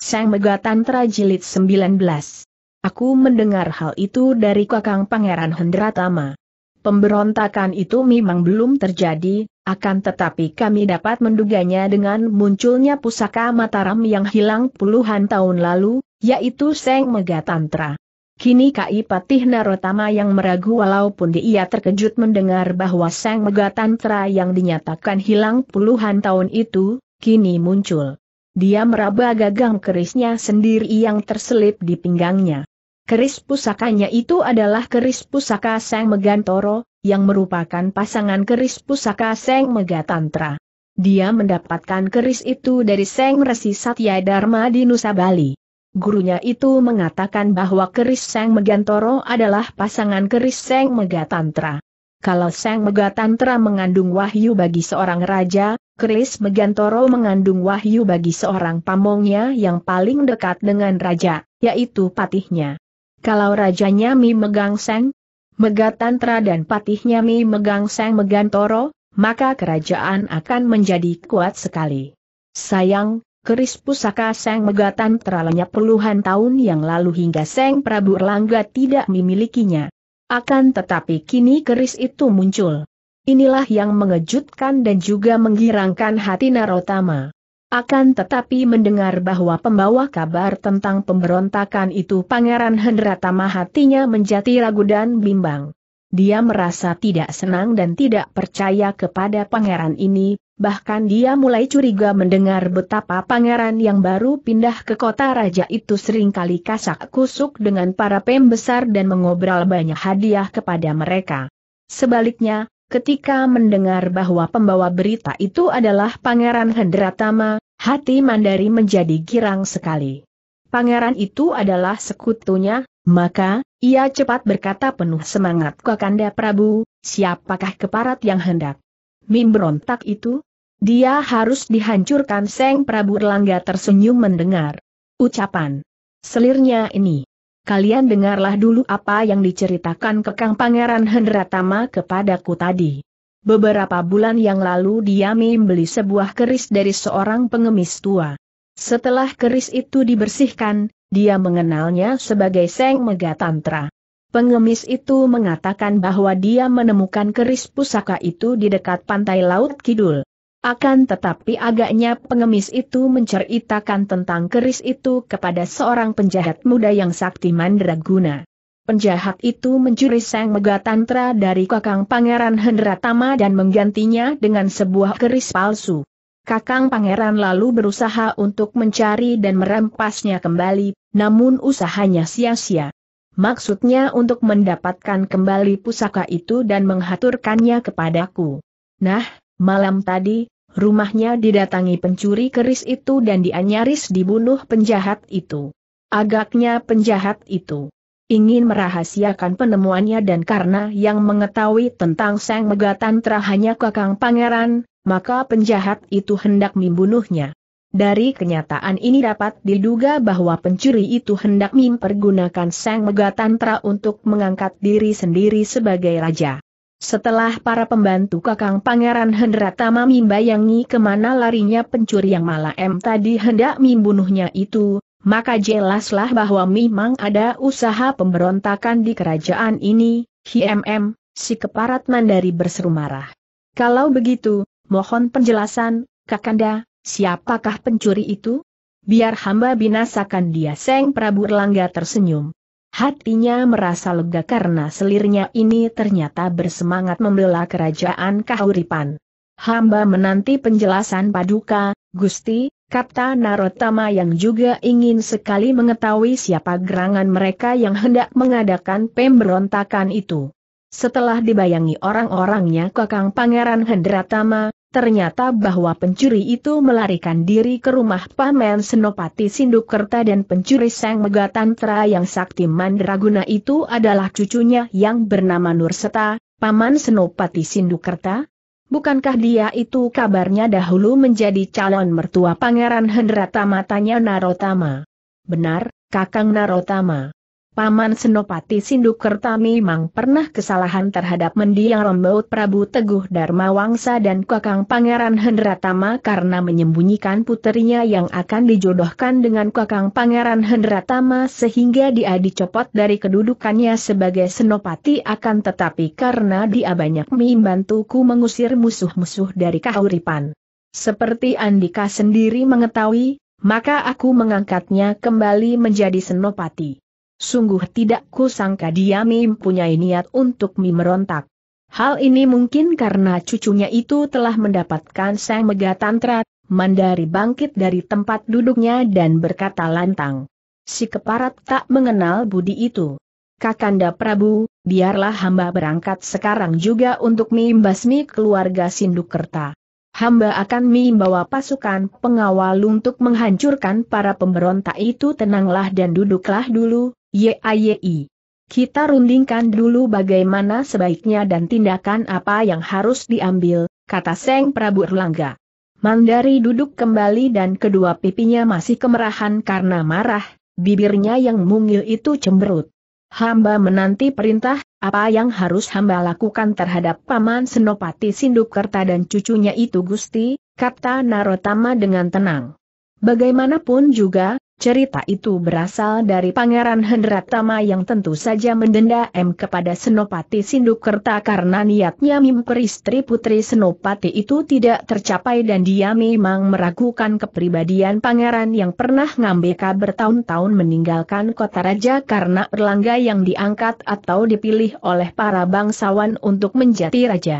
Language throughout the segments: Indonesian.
Sang Megatantra Jilid 19. Aku mendengar hal itu dari kakang Pangeran Hendratama. Pemberontakan itu memang belum terjadi, akan tetapi kami dapat menduganya dengan munculnya pusaka Mataram yang hilang puluhan tahun lalu, yaitu Sang Megatantra. Kini Kai Patih Narotama yang meragu walaupun dia terkejut mendengar bahwa Sang Megatantra yang dinyatakan hilang puluhan tahun itu, kini muncul. Dia meraba gagang kerisnya sendiri yang terselip di pinggangnya. Keris pusakanya itu adalah keris pusaka Seng Megantoro, yang merupakan pasangan keris pusaka Seng Megatantra. Dia mendapatkan keris itu dari Seng Resi Satya Dharma di Nusa Bali. Gurunya itu mengatakan bahwa keris Seng Megantoro adalah pasangan keris Seng Megatantra. Kalau Seng Megatantra mengandung wahyu bagi seorang raja, keris Megantoro mengandung wahyu bagi seorang pamongnya yang paling dekat dengan raja, yaitu patihnya. Kalau rajanya Mi Megang Seng, Megatantra dan patihnya Mi Megang Seng Megantoro, maka kerajaan akan menjadi kuat sekali. Sayang, keris pusaka Seng Megatantra lenyap puluhan tahun yang lalu hingga Seng Prabu Erlangga tidak memilikinya. Akan tetapi kini keris itu muncul. Inilah yang mengejutkan dan juga menggirangkan hati Narotama. Akan tetapi mendengar bahwa pembawa kabar tentang pemberontakan itu Pangeran Hendratama hatinya menjadi ragu dan bimbang. Dia merasa tidak senang dan tidak percaya kepada pangeran ini, bahkan dia mulai curiga mendengar betapa pangeran yang baru pindah ke kota raja itu seringkali kasak kusuk dengan para pembesar dan mengobrol banyak hadiah kepada mereka. Sebaliknya, Ketika mendengar bahwa pembawa berita itu adalah Pangeran Hendratama, hati Mandari menjadi girang sekali. Pangeran itu adalah sekutunya, maka, ia cepat berkata penuh semangat Kakanda Prabu, siapakah keparat yang hendak memberontak itu? Dia harus dihancurkan Seng Prabu Erlangga tersenyum mendengar ucapan selirnya ini kalian dengarlah dulu apa yang diceritakan Kekang Pangeran Hendratama kepadaku tadi. Beberapa bulan yang lalu dia membeli sebuah keris dari seorang pengemis tua. Setelah keris itu dibersihkan, dia mengenalnya sebagai Seng Megatantra. Pengemis itu mengatakan bahwa dia menemukan keris pusaka itu di dekat pantai Laut Kidul. Akan tetapi agaknya pengemis itu menceritakan tentang keris itu kepada seorang penjahat muda yang sakti mandraguna. Penjahat itu mencuri sang megatantra dari kakang pangeran Hendratama dan menggantinya dengan sebuah keris palsu. Kakang pangeran lalu berusaha untuk mencari dan merampasnya kembali, namun usahanya sia-sia. Maksudnya untuk mendapatkan kembali pusaka itu dan menghaturkannya kepadaku. Nah, Malam tadi, rumahnya didatangi pencuri keris itu dan dianyaris dibunuh penjahat itu. Agaknya penjahat itu ingin merahasiakan penemuannya dan karena yang mengetahui tentang Sang Megatantra hanya Kakang Pangeran, maka penjahat itu hendak membunuhnya. Dari kenyataan ini dapat diduga bahwa pencuri itu hendak mempergunakan Sang Megatantra untuk mengangkat diri sendiri sebagai raja. Setelah para pembantu kakang Pangeran Hendratama membayangi kemana larinya pencuri yang malam tadi hendak membunuhnya itu, maka jelaslah bahwa memang ada usaha pemberontakan di kerajaan ini, HMM, si keparat mandari berseru marah. Kalau begitu, mohon penjelasan, Kakanda, siapakah pencuri itu? Biar hamba binasakan dia Seng Prabu Erlangga tersenyum. Hatinya merasa lega karena selirnya ini ternyata bersemangat membela kerajaan Kahuripan. Hamba menanti penjelasan Paduka, Gusti, Kapta Narotama yang juga ingin sekali mengetahui siapa gerangan mereka yang hendak mengadakan pemberontakan itu. Setelah dibayangi orang-orangnya Kakang Pangeran Hendratama, ternyata bahwa pencuri itu melarikan diri ke rumah paman Senopati Sindukerta dan pencuri Sang Megatantra yang sakti Mandraguna itu adalah cucunya yang bernama Nurseta, Paman Senopati Sindukerta? Bukankah dia itu kabarnya dahulu menjadi calon mertua Pangeran Hendratama tanya Narotama? Benar, Kakang Narotama. Paman Senopati Sindukerta memang pernah kesalahan terhadap mendiang Rombaut Prabu Teguh Dharma Wangsa dan Kakang Pangeran Hendratama karena menyembunyikan putrinya yang akan dijodohkan dengan Kakang Pangeran Hendratama sehingga dia dicopot dari kedudukannya sebagai Senopati akan tetapi karena dia banyak membantuku mengusir musuh-musuh dari kahuripan. Seperti Andika sendiri mengetahui, maka aku mengangkatnya kembali menjadi Senopati. Sungguh tidak kusangka dia mempunyai niat untuk memerontak. Hal ini mungkin karena cucunya itu telah mendapatkan sang megatantra, Mandari bangkit dari tempat duduknya dan berkata lantang. Si keparat tak mengenal budi itu. Kakanda Prabu, biarlah hamba berangkat sekarang juga untuk membasmi keluarga Sindukerta. Hamba akan membawa pasukan pengawal untuk menghancurkan para pemberontak itu tenanglah dan duduklah dulu, YAYI. Kita rundingkan dulu bagaimana sebaiknya dan tindakan apa yang harus diambil, kata Seng Prabu Erlangga. Mandari duduk kembali dan kedua pipinya masih kemerahan karena marah, bibirnya yang mungil itu cemberut. Hamba menanti perintah, apa yang harus hamba lakukan terhadap Paman Senopati Sindukerta dan cucunya itu Gusti, kata Narotama dengan tenang. Bagaimanapun juga, Cerita itu berasal dari Pangeran Hendratama yang tentu saja mendenda M kepada Senopati Sindukerta karena niatnya memperistri putri Senopati itu tidak tercapai dan dia memang meragukan kepribadian pangeran yang pernah ngambeka bertahun-tahun meninggalkan kota raja karena Erlangga yang diangkat atau dipilih oleh para bangsawan untuk menjadi raja.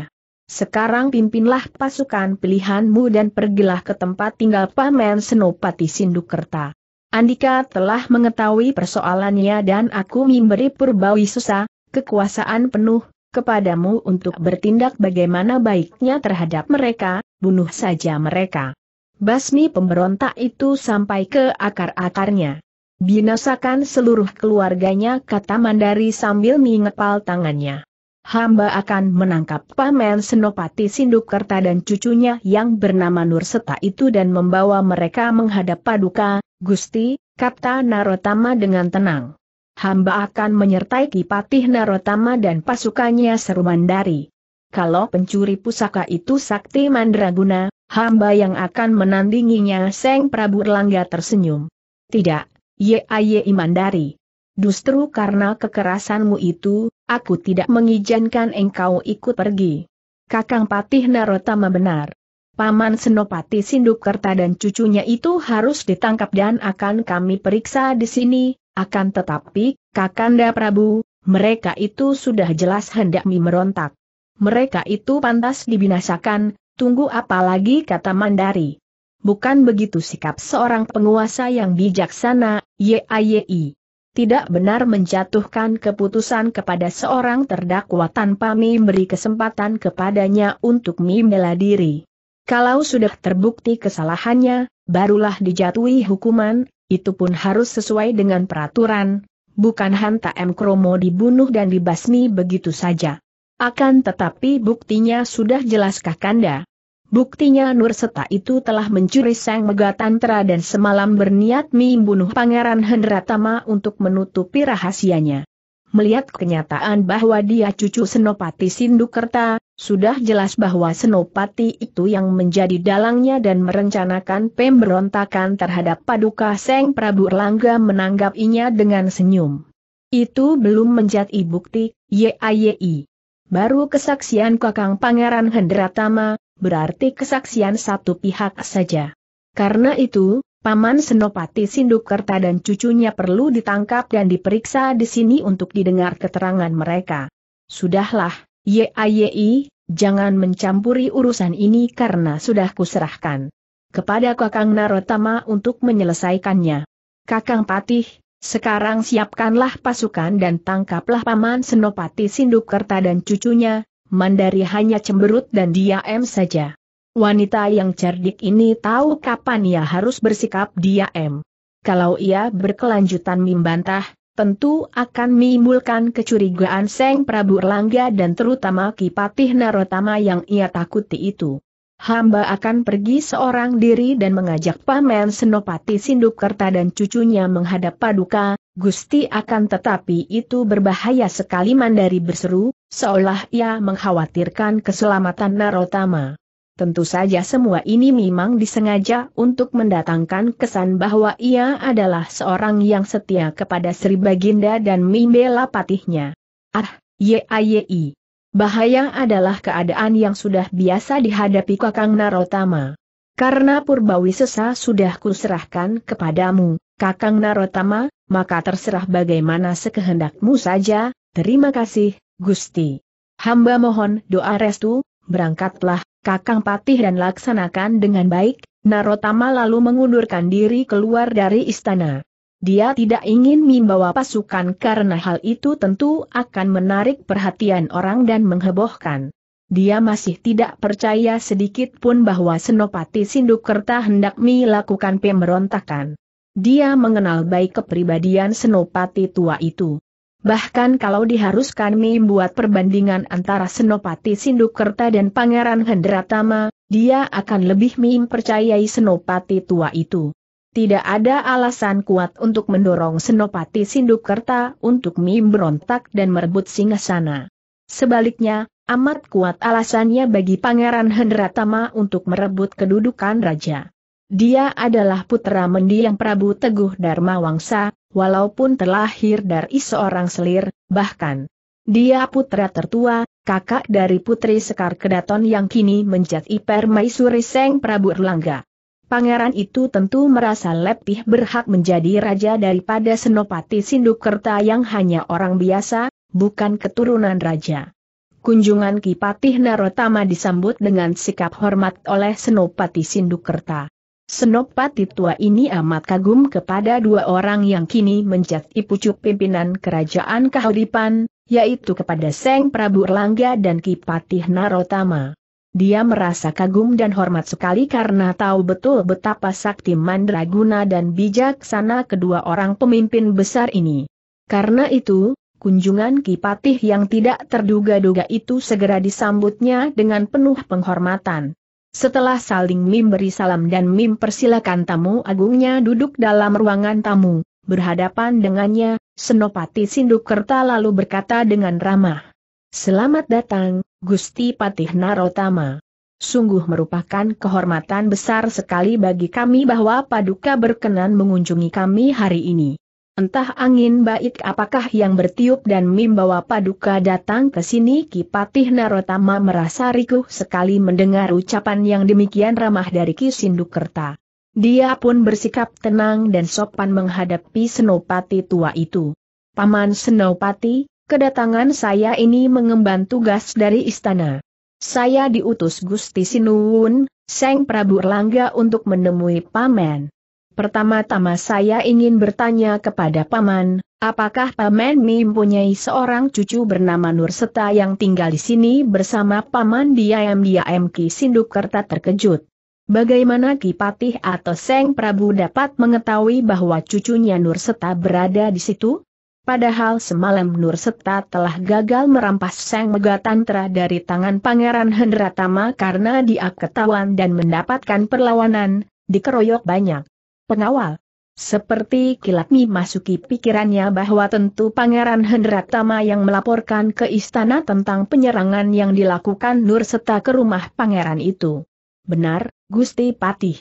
Sekarang pimpinlah pasukan pilihanmu dan pergilah ke tempat tinggal Paman Senopati Sindukerta. Andika telah mengetahui persoalannya dan aku memberi purbawi susah, kekuasaan penuh, kepadamu untuk bertindak bagaimana baiknya terhadap mereka, bunuh saja mereka. Basmi pemberontak itu sampai ke akar-akarnya. Binasakan seluruh keluarganya kata Mandari sambil mengepal tangannya hamba akan menangkap Paman Senopati Sindukerta dan cucunya yang bernama Nurseta itu dan membawa mereka menghadap Paduka, Gusti, kata Narotama dengan tenang. Hamba akan menyertai Kipatih Narotama dan pasukannya Serumandari. Kalau pencuri pusaka itu Sakti Mandraguna, hamba yang akan menandinginya Seng Prabu Erlangga tersenyum. Tidak, Ye aye Imandari. Justru karena kekerasanmu itu, aku tidak mengizinkan engkau ikut pergi. Kakang Patih Narotama benar. Paman Senopati Sindukerta dan cucunya itu harus ditangkap dan akan kami periksa di sini, akan tetapi, Kakanda Prabu, mereka itu sudah jelas hendak merontak. Mereka itu pantas dibinasakan, tunggu apalagi kata Mandari. Bukan begitu sikap seorang penguasa yang bijaksana, YAYI tidak benar menjatuhkan keputusan kepada seorang terdakwa tanpa memberi kesempatan kepadanya untuk membela diri. Kalau sudah terbukti kesalahannya, barulah dijatuhi hukuman, itu pun harus sesuai dengan peraturan, bukan Hanta M. Kromo dibunuh dan dibasmi begitu saja. Akan tetapi buktinya sudah jelas Kakanda, Buktinya Nur Seta itu telah mencuri Sang Megatantra dan semalam berniat membunuh Pangeran Hendratama untuk menutupi rahasianya. Melihat kenyataan bahwa dia cucu Senopati Sindukerta, sudah jelas bahwa Senopati itu yang menjadi dalangnya dan merencanakan pemberontakan terhadap Paduka Seng Prabu Erlangga menanggapinya dengan senyum. Itu belum menjadi bukti, YAYI. Baru kesaksian Kakang Pangeran Hendratama, berarti kesaksian satu pihak saja. Karena itu, Paman Senopati Sindukerta dan cucunya perlu ditangkap dan diperiksa di sini untuk didengar keterangan mereka. Sudahlah, YAYI, jangan mencampuri urusan ini karena sudah kuserahkan kepada Kakang Narotama untuk menyelesaikannya. Kakang Patih, sekarang siapkanlah pasukan dan tangkaplah Paman Senopati Sindukerta dan cucunya, Mandari hanya cemberut dan diam saja. Wanita yang cerdik ini tahu kapan ia harus bersikap diam. Kalau ia berkelanjutan membantah, tentu akan menimbulkan kecurigaan Seng Prabu Erlangga dan terutama Kipatih Narotama yang ia takuti itu hamba akan pergi seorang diri dan mengajak Paman Senopati Sindukerta dan cucunya menghadap Paduka, Gusti akan tetapi itu berbahaya sekali Mandari berseru, seolah ia mengkhawatirkan keselamatan Narotama. Tentu saja semua ini memang disengaja untuk mendatangkan kesan bahwa ia adalah seorang yang setia kepada Sri Baginda dan membela patihnya. Ah, yai. Ah, Bahaya adalah keadaan yang sudah biasa dihadapi Kakang Narotama. Karena Purbawi Sesa sudah kuserahkan kepadamu, Kakang Narotama, maka terserah bagaimana sekehendakmu saja, terima kasih, Gusti. Hamba mohon doa restu, berangkatlah, Kakang Patih dan laksanakan dengan baik, Narotama lalu mengundurkan diri keluar dari istana. Dia tidak ingin membawa pasukan karena hal itu tentu akan menarik perhatian orang dan menghebohkan. Dia masih tidak percaya sedikit pun bahwa Senopati Sindukerta hendak melakukan pemberontakan. Dia mengenal baik kepribadian Senopati tua itu. Bahkan kalau diharuskan membuat perbandingan antara Senopati Sindukerta dan Pangeran Hendratama, dia akan lebih mempercayai Senopati tua itu. Tidak ada alasan kuat untuk mendorong Senopati Sindukerta untuk memberontak dan merebut Singasana. Sebaliknya, amat kuat alasannya bagi Pangeran Hendratama untuk merebut kedudukan raja. Dia adalah putra mendiang Prabu Teguh Dharma Wangsa, walaupun terlahir dari seorang selir, bahkan dia putra tertua, kakak dari putri Sekar Kedaton yang kini menjadi Permaisuri Seng Prabu Erlangga pangeran itu tentu merasa lebih berhak menjadi raja daripada Senopati Sindukerta yang hanya orang biasa, bukan keturunan raja. Kunjungan Kipatih Narotama disambut dengan sikap hormat oleh Senopati Sindukerta. Senopati tua ini amat kagum kepada dua orang yang kini menjadi pucuk pimpinan kerajaan Kahuripan, yaitu kepada Seng Prabu Erlangga dan Kipatih Narotama. Dia merasa kagum dan hormat sekali karena tahu betul betapa sakti mandraguna dan bijaksana kedua orang pemimpin besar ini. Karena itu, kunjungan Kipatih yang tidak terduga-duga itu segera disambutnya dengan penuh penghormatan. Setelah saling Mim beri salam dan Mim persilakan tamu agungnya duduk dalam ruangan tamu, berhadapan dengannya, Senopati Sindukerta lalu berkata dengan ramah. Selamat datang, Gusti Patih Narotama. Sungguh merupakan kehormatan besar sekali bagi kami bahwa Paduka berkenan mengunjungi kami hari ini. Entah angin baik apakah yang bertiup dan membawa Paduka datang ke sini Ki Patih Narotama merasa rikuh sekali mendengar ucapan yang demikian ramah dari Ki Sindukerta. Dia pun bersikap tenang dan sopan menghadapi Senopati tua itu. Paman Senopati, Kedatangan saya ini mengemban tugas dari istana. Saya diutus Gusti Sinuwun, Seng Prabu Erlangga untuk menemui Paman. Pertama-tama saya ingin bertanya kepada Paman, apakah Paman mempunyai seorang cucu bernama Nurseta yang tinggal di sini bersama Paman diam-diam Ki Sindukerta terkejut. Bagaimana Ki Patih atau Seng Prabu dapat mengetahui bahwa cucunya Nurseta berada di situ? Padahal semalam Nur Seta telah gagal merampas Sang Tantra dari tangan Pangeran Hendratama karena dia ketahuan dan mendapatkan perlawanan, dikeroyok banyak. Pengawal. Seperti kilat Mi masuki pikirannya bahwa tentu Pangeran Hendratama yang melaporkan ke istana tentang penyerangan yang dilakukan Nur Seta ke rumah Pangeran itu. Benar, Gusti Patih.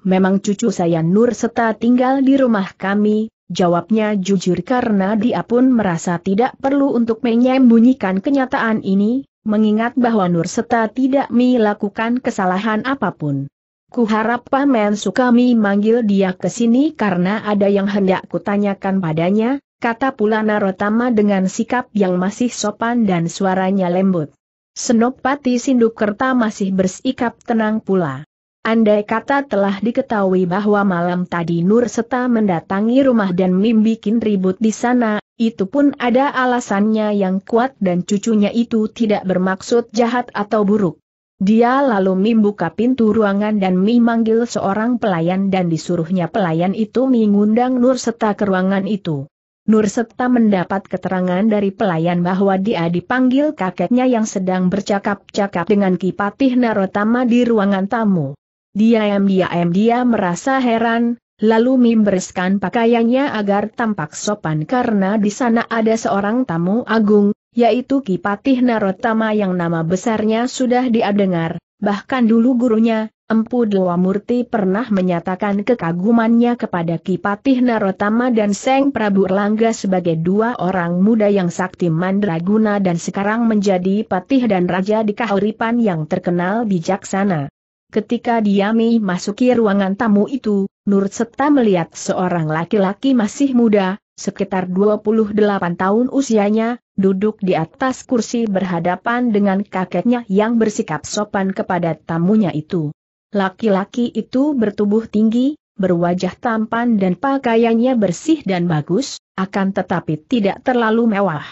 Memang cucu saya Nur Seta tinggal di rumah kami, Jawabnya jujur karena dia pun merasa tidak perlu untuk menyembunyikan kenyataan ini, mengingat bahwa Nur Seta tidak melakukan kesalahan apapun. Kuharap Paman Sukami manggil dia ke sini karena ada yang hendak kutanyakan padanya, kata pula Narotama dengan sikap yang masih sopan dan suaranya lembut. Senopati Sindukerta masih bersikap tenang pula. Andai kata telah diketahui bahwa malam tadi Nur Seta mendatangi rumah dan membikin ribut di sana, itu pun ada alasannya yang kuat dan cucunya itu tidak bermaksud jahat atau buruk. Dia lalu membuka pintu ruangan dan memanggil seorang pelayan dan disuruhnya pelayan itu mengundang Nur Seta ke ruangan itu. Nur Seta mendapat keterangan dari pelayan bahwa dia dipanggil kakeknya yang sedang bercakap-cakap dengan Kipatih Narotama di ruangan tamu. Diam-diam dia merasa heran, lalu membereskan pakaiannya agar tampak sopan karena di sana ada seorang tamu agung, yaitu Kipatih Narotama yang nama besarnya sudah diadengar, bahkan dulu gurunya, Empu Dewa Murti pernah menyatakan kekagumannya kepada Kipatih Narotama dan Seng Prabu Erlangga sebagai dua orang muda yang sakti mandraguna dan sekarang menjadi patih dan raja di kahuripan yang terkenal bijaksana. Ketika Diami masuki ruangan tamu itu, Nur Seta melihat seorang laki-laki masih muda, sekitar 28 tahun usianya, duduk di atas kursi berhadapan dengan kakeknya yang bersikap sopan kepada tamunya itu. Laki-laki itu bertubuh tinggi, berwajah tampan dan pakaiannya bersih dan bagus, akan tetapi tidak terlalu mewah.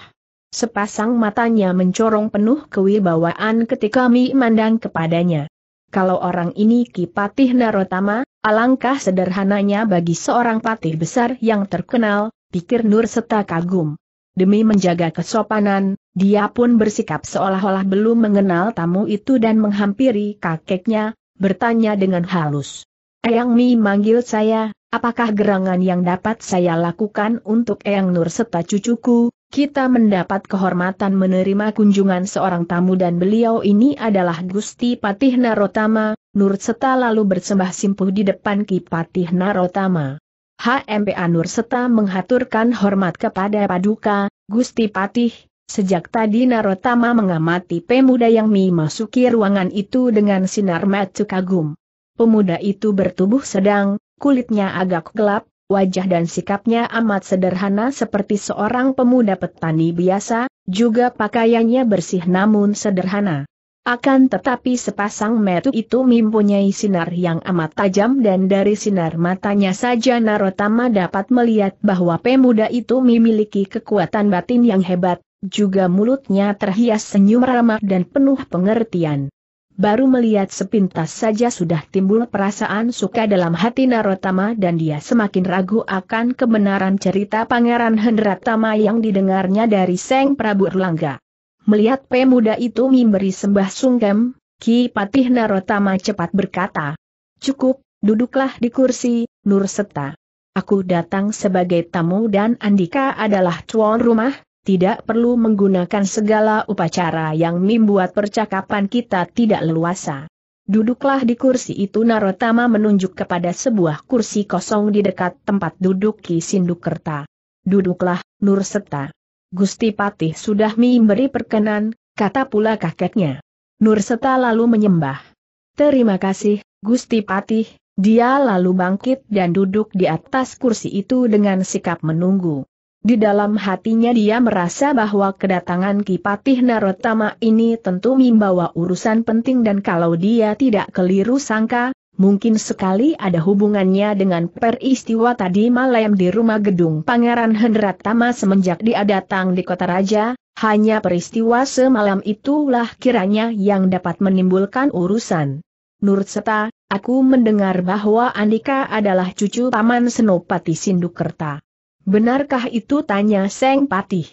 Sepasang matanya mencorong penuh kewibawaan ketika Mi mandang kepadanya. Kalau orang ini kipatih Narotama, alangkah sederhananya bagi seorang patih besar yang terkenal, pikir Nur serta kagum. Demi menjaga kesopanan, dia pun bersikap seolah-olah belum mengenal tamu itu dan menghampiri kakeknya, bertanya dengan halus. Eyang Mi manggil saya, apakah gerangan yang dapat saya lakukan untuk Eyang Nur serta cucuku? kita mendapat kehormatan menerima kunjungan seorang tamu dan beliau ini adalah Gusti Patih Narotama, Nur Seta lalu bersembah simpuh di depan Ki Patih Narotama. HMPA Nur Seta menghaturkan hormat kepada Paduka, Gusti Patih, sejak tadi Narotama mengamati pemuda yang memasuki ruangan itu dengan sinar mata kagum. Pemuda itu bertubuh sedang, kulitnya agak gelap, wajah dan sikapnya amat sederhana seperti seorang pemuda petani biasa, juga pakaiannya bersih namun sederhana. Akan tetapi sepasang metu itu mempunyai sinar yang amat tajam dan dari sinar matanya saja Narotama dapat melihat bahwa pemuda itu memiliki kekuatan batin yang hebat, juga mulutnya terhias senyum ramah dan penuh pengertian baru melihat sepintas saja sudah timbul perasaan suka dalam hati Narotama dan dia semakin ragu akan kebenaran cerita Pangeran Hendratama yang didengarnya dari Seng Prabu Erlangga. Melihat pemuda itu memberi sembah sunggem, Ki Patih Narotama cepat berkata, Cukup, duduklah di kursi, Nur Seta. Aku datang sebagai tamu dan Andika adalah tuan rumah, tidak perlu menggunakan segala upacara yang membuat percakapan kita tidak leluasa. Duduklah di kursi itu Narotama menunjuk kepada sebuah kursi kosong di dekat tempat duduk Ki Sindukerta. Duduklah, Nur Seta. Gusti Patih sudah memberi perkenan, kata pula kakeknya. Nur Seta lalu menyembah. Terima kasih, Gusti Patih, dia lalu bangkit dan duduk di atas kursi itu dengan sikap menunggu. Di dalam hatinya dia merasa bahwa kedatangan Kipatih Narotama ini tentu membawa urusan penting dan kalau dia tidak keliru sangka, mungkin sekali ada hubungannya dengan peristiwa tadi malam di rumah gedung Pangeran Hendratama. semenjak dia datang di kota raja, hanya peristiwa semalam itulah kiranya yang dapat menimbulkan urusan. Nurut serta, aku mendengar bahwa Andika adalah cucu Paman Senopati Sindukerta. Benarkah itu tanya Seng Patih?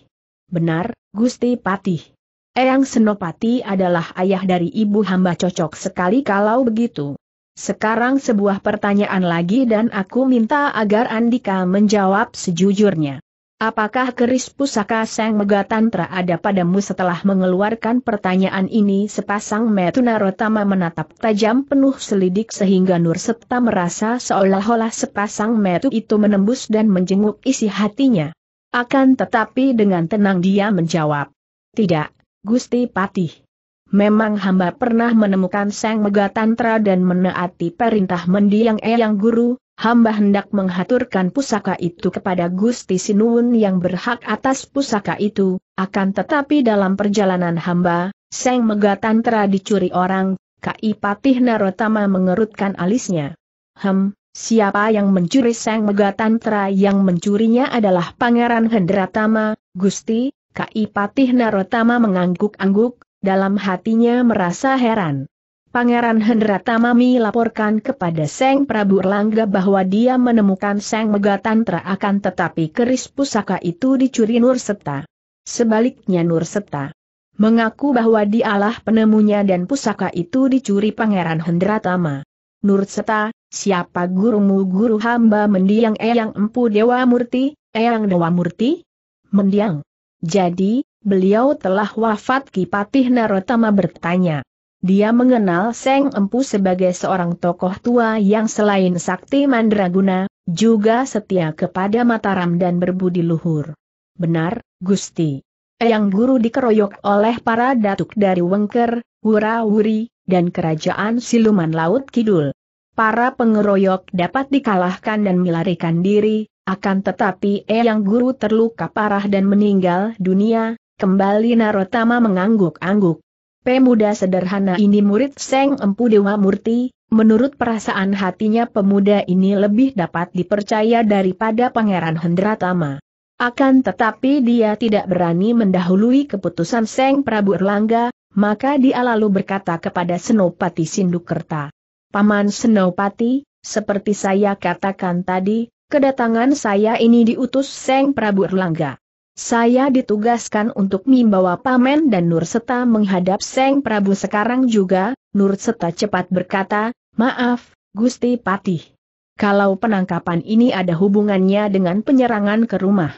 Benar, Gusti Patih. Eyang Senopati adalah ayah dari ibu hamba cocok sekali kalau begitu. Sekarang sebuah pertanyaan lagi dan aku minta agar Andika menjawab sejujurnya. Apakah keris pusaka Sang Megatantra ada padamu setelah mengeluarkan pertanyaan ini sepasang Metu Narotama menatap tajam penuh selidik sehingga Nur Septa merasa seolah-olah sepasang Metu itu menembus dan menjenguk isi hatinya. Akan tetapi dengan tenang dia menjawab. Tidak, Gusti Patih. Memang hamba pernah menemukan Sang Megatantra dan menaati perintah mendiang eyang guru, hamba hendak menghaturkan pusaka itu kepada Gusti Sinuun yang berhak atas pusaka itu, akan tetapi dalam perjalanan hamba, Seng Megatantra dicuri orang, Kai Patih Narotama mengerutkan alisnya. Hem, siapa yang mencuri Seng Megatantra yang mencurinya adalah Pangeran Hendratama, Gusti, Kai Patih Narotama mengangguk-angguk, dalam hatinya merasa heran. Pangeran Hendratama laporkan kepada Seng Prabu Erlangga bahwa dia menemukan Seng Megatantra akan tetapi keris pusaka itu dicuri Nurseta. Sebaliknya Nurseta mengaku bahwa dialah penemunya dan pusaka itu dicuri Pangeran Hendratama. Nurseta, siapa gurumu guru hamba mendiang Eyang Empu Dewa Murti, Eyang Dewa Murti? Mendiang. Jadi, beliau telah wafat Kipatih Narotama bertanya. Dia mengenal Seng Empu sebagai seorang tokoh tua yang selain sakti mandraguna, juga setia kepada Mataram dan berbudi luhur. Benar, Gusti. Eyang Guru dikeroyok oleh para datuk dari Wengker, Wurawuri, dan kerajaan siluman Laut Kidul. Para pengeroyok dapat dikalahkan dan melarikan diri, akan tetapi Eyang Guru terluka parah dan meninggal dunia, kembali Narotama mengangguk-angguk. Pemuda sederhana ini murid Seng Empu Dewa Murti, menurut perasaan hatinya pemuda ini lebih dapat dipercaya daripada Pangeran Hendratama. Akan tetapi dia tidak berani mendahului keputusan Seng Prabu Erlangga, maka dia lalu berkata kepada Senopati Sindukerta. Paman Senopati, seperti saya katakan tadi, kedatangan saya ini diutus Seng Prabu Erlangga saya ditugaskan untuk membawa Pamen dan Nurseta menghadap Seng Prabu sekarang juga, Nurseta cepat berkata, maaf, Gusti Patih. Kalau penangkapan ini ada hubungannya dengan penyerangan ke rumah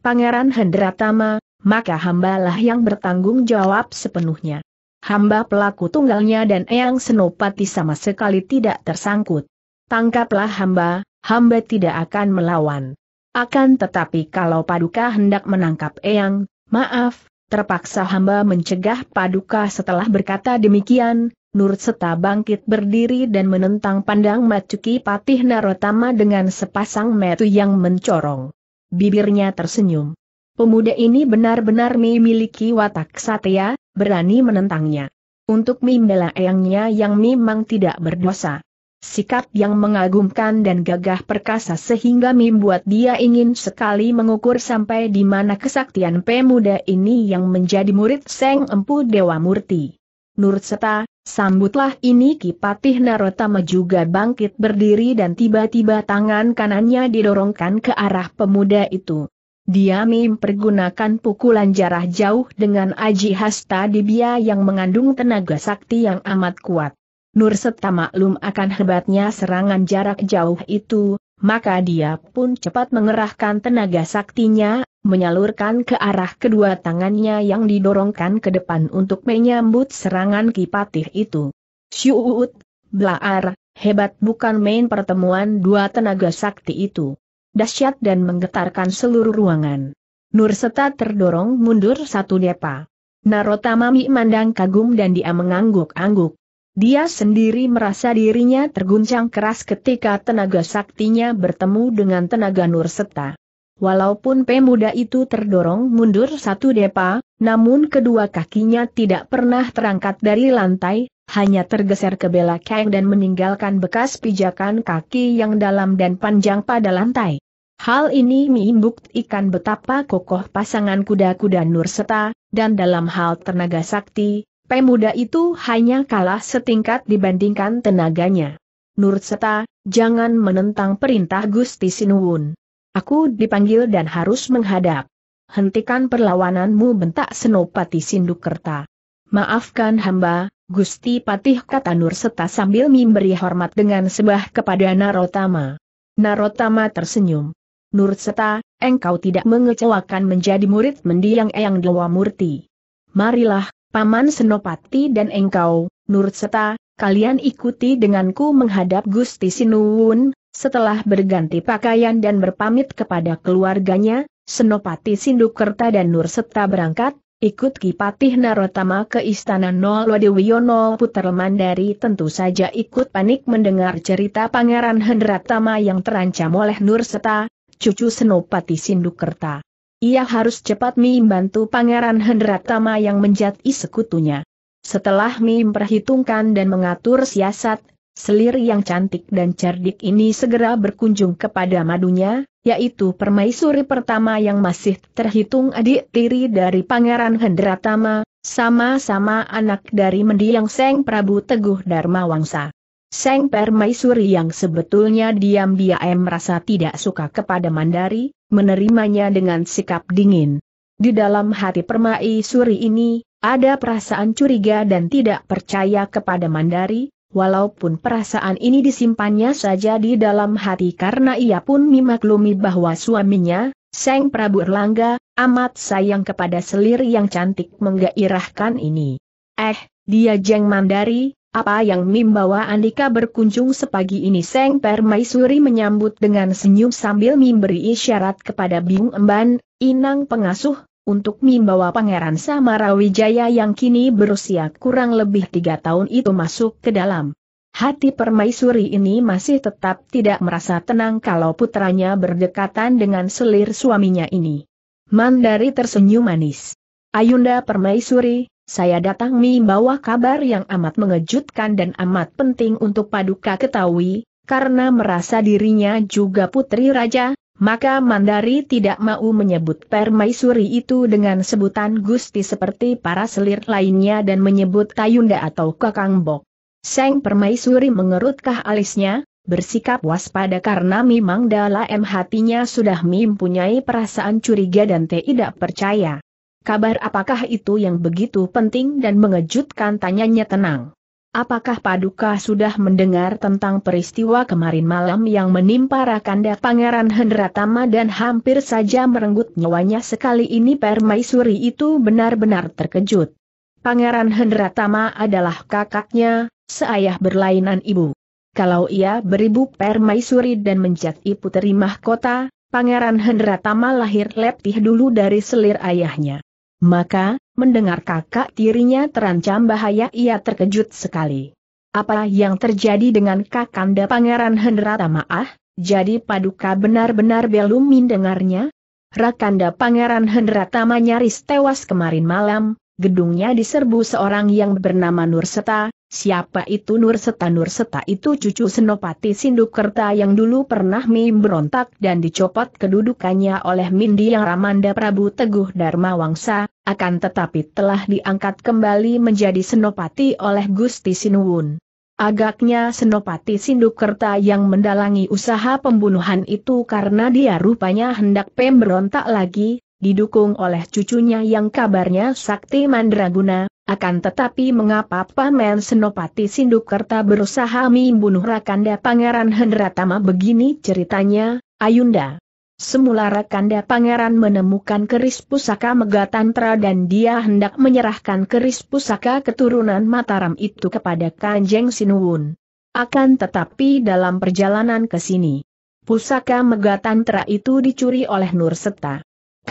Pangeran Hendratama, maka hambalah yang bertanggung jawab sepenuhnya. Hamba pelaku tunggalnya dan Eyang Senopati sama sekali tidak tersangkut. Tangkaplah hamba, hamba tidak akan melawan. Akan tetapi kalau Paduka hendak menangkap Eyang, maaf, terpaksa hamba mencegah Paduka setelah berkata demikian, Nur Seta bangkit berdiri dan menentang pandang Macuki Patih Narotama dengan sepasang metu yang mencorong. Bibirnya tersenyum. Pemuda ini benar-benar memiliki watak satya, berani menentangnya. Untuk membela eyangnya yang memang tidak berdosa sikap yang mengagumkan dan gagah perkasa sehingga membuat dia ingin sekali mengukur sampai di mana kesaktian pemuda ini yang menjadi murid Seng Empu Dewa Murti. Nurseta, sambutlah ini Kipatih Narotama juga bangkit berdiri dan tiba-tiba tangan kanannya didorongkan ke arah pemuda itu. Dia mempergunakan pukulan jarah jauh dengan aji hasta dibia yang mengandung tenaga sakti yang amat kuat. Nur Septa maklum akan hebatnya serangan jarak jauh itu, maka dia pun cepat mengerahkan tenaga saktinya, menyalurkan ke arah kedua tangannya yang didorongkan ke depan untuk menyambut serangan kipatih itu. Syuut, Blaar, hebat bukan main pertemuan dua tenaga sakti itu. Dahsyat dan menggetarkan seluruh ruangan. Nur Seta terdorong mundur satu depa. Narotama Mi mandang kagum dan dia mengangguk-angguk. Dia sendiri merasa dirinya terguncang keras ketika tenaga saktinya bertemu dengan tenaga nur seta. Walaupun pemuda itu terdorong mundur satu depa, namun kedua kakinya tidak pernah terangkat dari lantai, hanya tergeser ke belakang dan meninggalkan bekas pijakan kaki yang dalam dan panjang pada lantai. Hal ini membuktikan betapa kokoh pasangan kuda-kuda Nurseta, dan dalam hal tenaga sakti, pemuda itu hanya kalah setingkat dibandingkan tenaganya. Nurseta, jangan menentang perintah Gusti Sinuwun. Aku dipanggil dan harus menghadap. Hentikan perlawananmu bentak Senopati Sindukerta. Maafkan hamba, Gusti Patih kata Nurseta sambil memberi hormat dengan sebah kepada Narotama. Narotama tersenyum. Nurseta, engkau tidak mengecewakan menjadi murid mendiang Eyang Dewa Murti. Marilah, Paman Senopati dan engkau, Nurseta, kalian ikuti denganku menghadap Gusti Sinuwun, setelah berganti pakaian dan berpamit kepada keluarganya, Senopati Sindukerta dan Nurseta berangkat, ikut Kipatih Narotama ke Istana Nolodewiono Puter dari tentu saja ikut panik mendengar cerita Pangeran Hendratama yang terancam oleh Nurseta, cucu Senopati Sindukerta. Ia harus cepat bantu Pangeran Hendratama yang menjadi sekutunya. Setelah Mi perhitungkan dan mengatur siasat, selir yang cantik dan cerdik ini segera berkunjung kepada madunya, yaitu permaisuri pertama yang masih terhitung adik tiri dari Pangeran Hendratama, sama-sama anak dari mendiang Seng Prabu Teguh Dharma Wangsa. Seng Permaisuri yang sebetulnya diam-diam merasa tidak suka kepada Mandari, menerimanya dengan sikap dingin. Di dalam hati Permaisuri ini, ada perasaan curiga dan tidak percaya kepada Mandari, walaupun perasaan ini disimpannya saja di dalam hati karena ia pun memaklumi bahwa suaminya, Seng Prabu Erlangga, amat sayang kepada selir yang cantik menggairahkan ini. Eh, dia Jeng Mandari, apa yang membawa Andika berkunjung sepagi ini Seng Permaisuri menyambut dengan senyum sambil memberi isyarat kepada Bing Emban, Inang Pengasuh, untuk membawa Pangeran Samarawijaya yang kini berusia kurang lebih tiga tahun itu masuk ke dalam. Hati Permaisuri ini masih tetap tidak merasa tenang kalau putranya berdekatan dengan selir suaminya ini. Mandari tersenyum manis. Ayunda Permaisuri, saya datang membawa kabar yang amat mengejutkan dan amat penting untuk Paduka ketahui, karena merasa dirinya juga putri raja, maka Mandari tidak mau menyebut permaisuri itu dengan sebutan Gusti seperti para selir lainnya dan menyebut Tayunda atau Kakang Bok. Seng permaisuri mengerutkah alisnya, bersikap waspada karena memang dalam hatinya sudah mempunyai perasaan curiga dan tidak percaya. Kabar apakah itu yang begitu penting dan mengejutkan tanyanya tenang. Apakah Paduka sudah mendengar tentang peristiwa kemarin malam yang menimpa Rakanda Pangeran Hendratama dan hampir saja merenggut nyawanya sekali ini Permaisuri itu benar-benar terkejut. Pangeran Hendratama adalah kakaknya, seayah berlainan ibu. Kalau ia beribu Permaisuri dan menjadi puteri mahkota, Pangeran Hendratama lahir letih dulu dari selir ayahnya. Maka, mendengar kakak tirinya terancam bahaya ia terkejut sekali. Apa yang terjadi dengan Kakanda Pangeran Hendrata Maah? Jadi Paduka benar-benar belum mendengarnya? Rakanda Pangeran Tama nyaris tewas kemarin malam, gedungnya diserbu seorang yang bernama Nurseta, Siapa itu Nur Seta? Nur Seta itu cucu Senopati Sindukerta yang dulu pernah memberontak dan dicopot kedudukannya oleh Mindi yang Ramanda Prabu Teguh Dharma Wangsa, akan tetapi telah diangkat kembali menjadi Senopati oleh Gusti Sinuwun. Agaknya Senopati Sindukerta yang mendalangi usaha pembunuhan itu karena dia rupanya hendak pemberontak lagi, didukung oleh cucunya yang kabarnya Sakti Mandraguna, akan tetapi mengapa Paman Senopati Sindukerta berusaha membunuh Rakanda Pangeran Hendratama begini ceritanya, Ayunda. Semula Rakanda Pangeran menemukan keris pusaka Megatantra dan dia hendak menyerahkan keris pusaka keturunan Mataram itu kepada Kanjeng Sinuwun. Akan tetapi dalam perjalanan ke sini, pusaka Megatantra itu dicuri oleh Nurseta.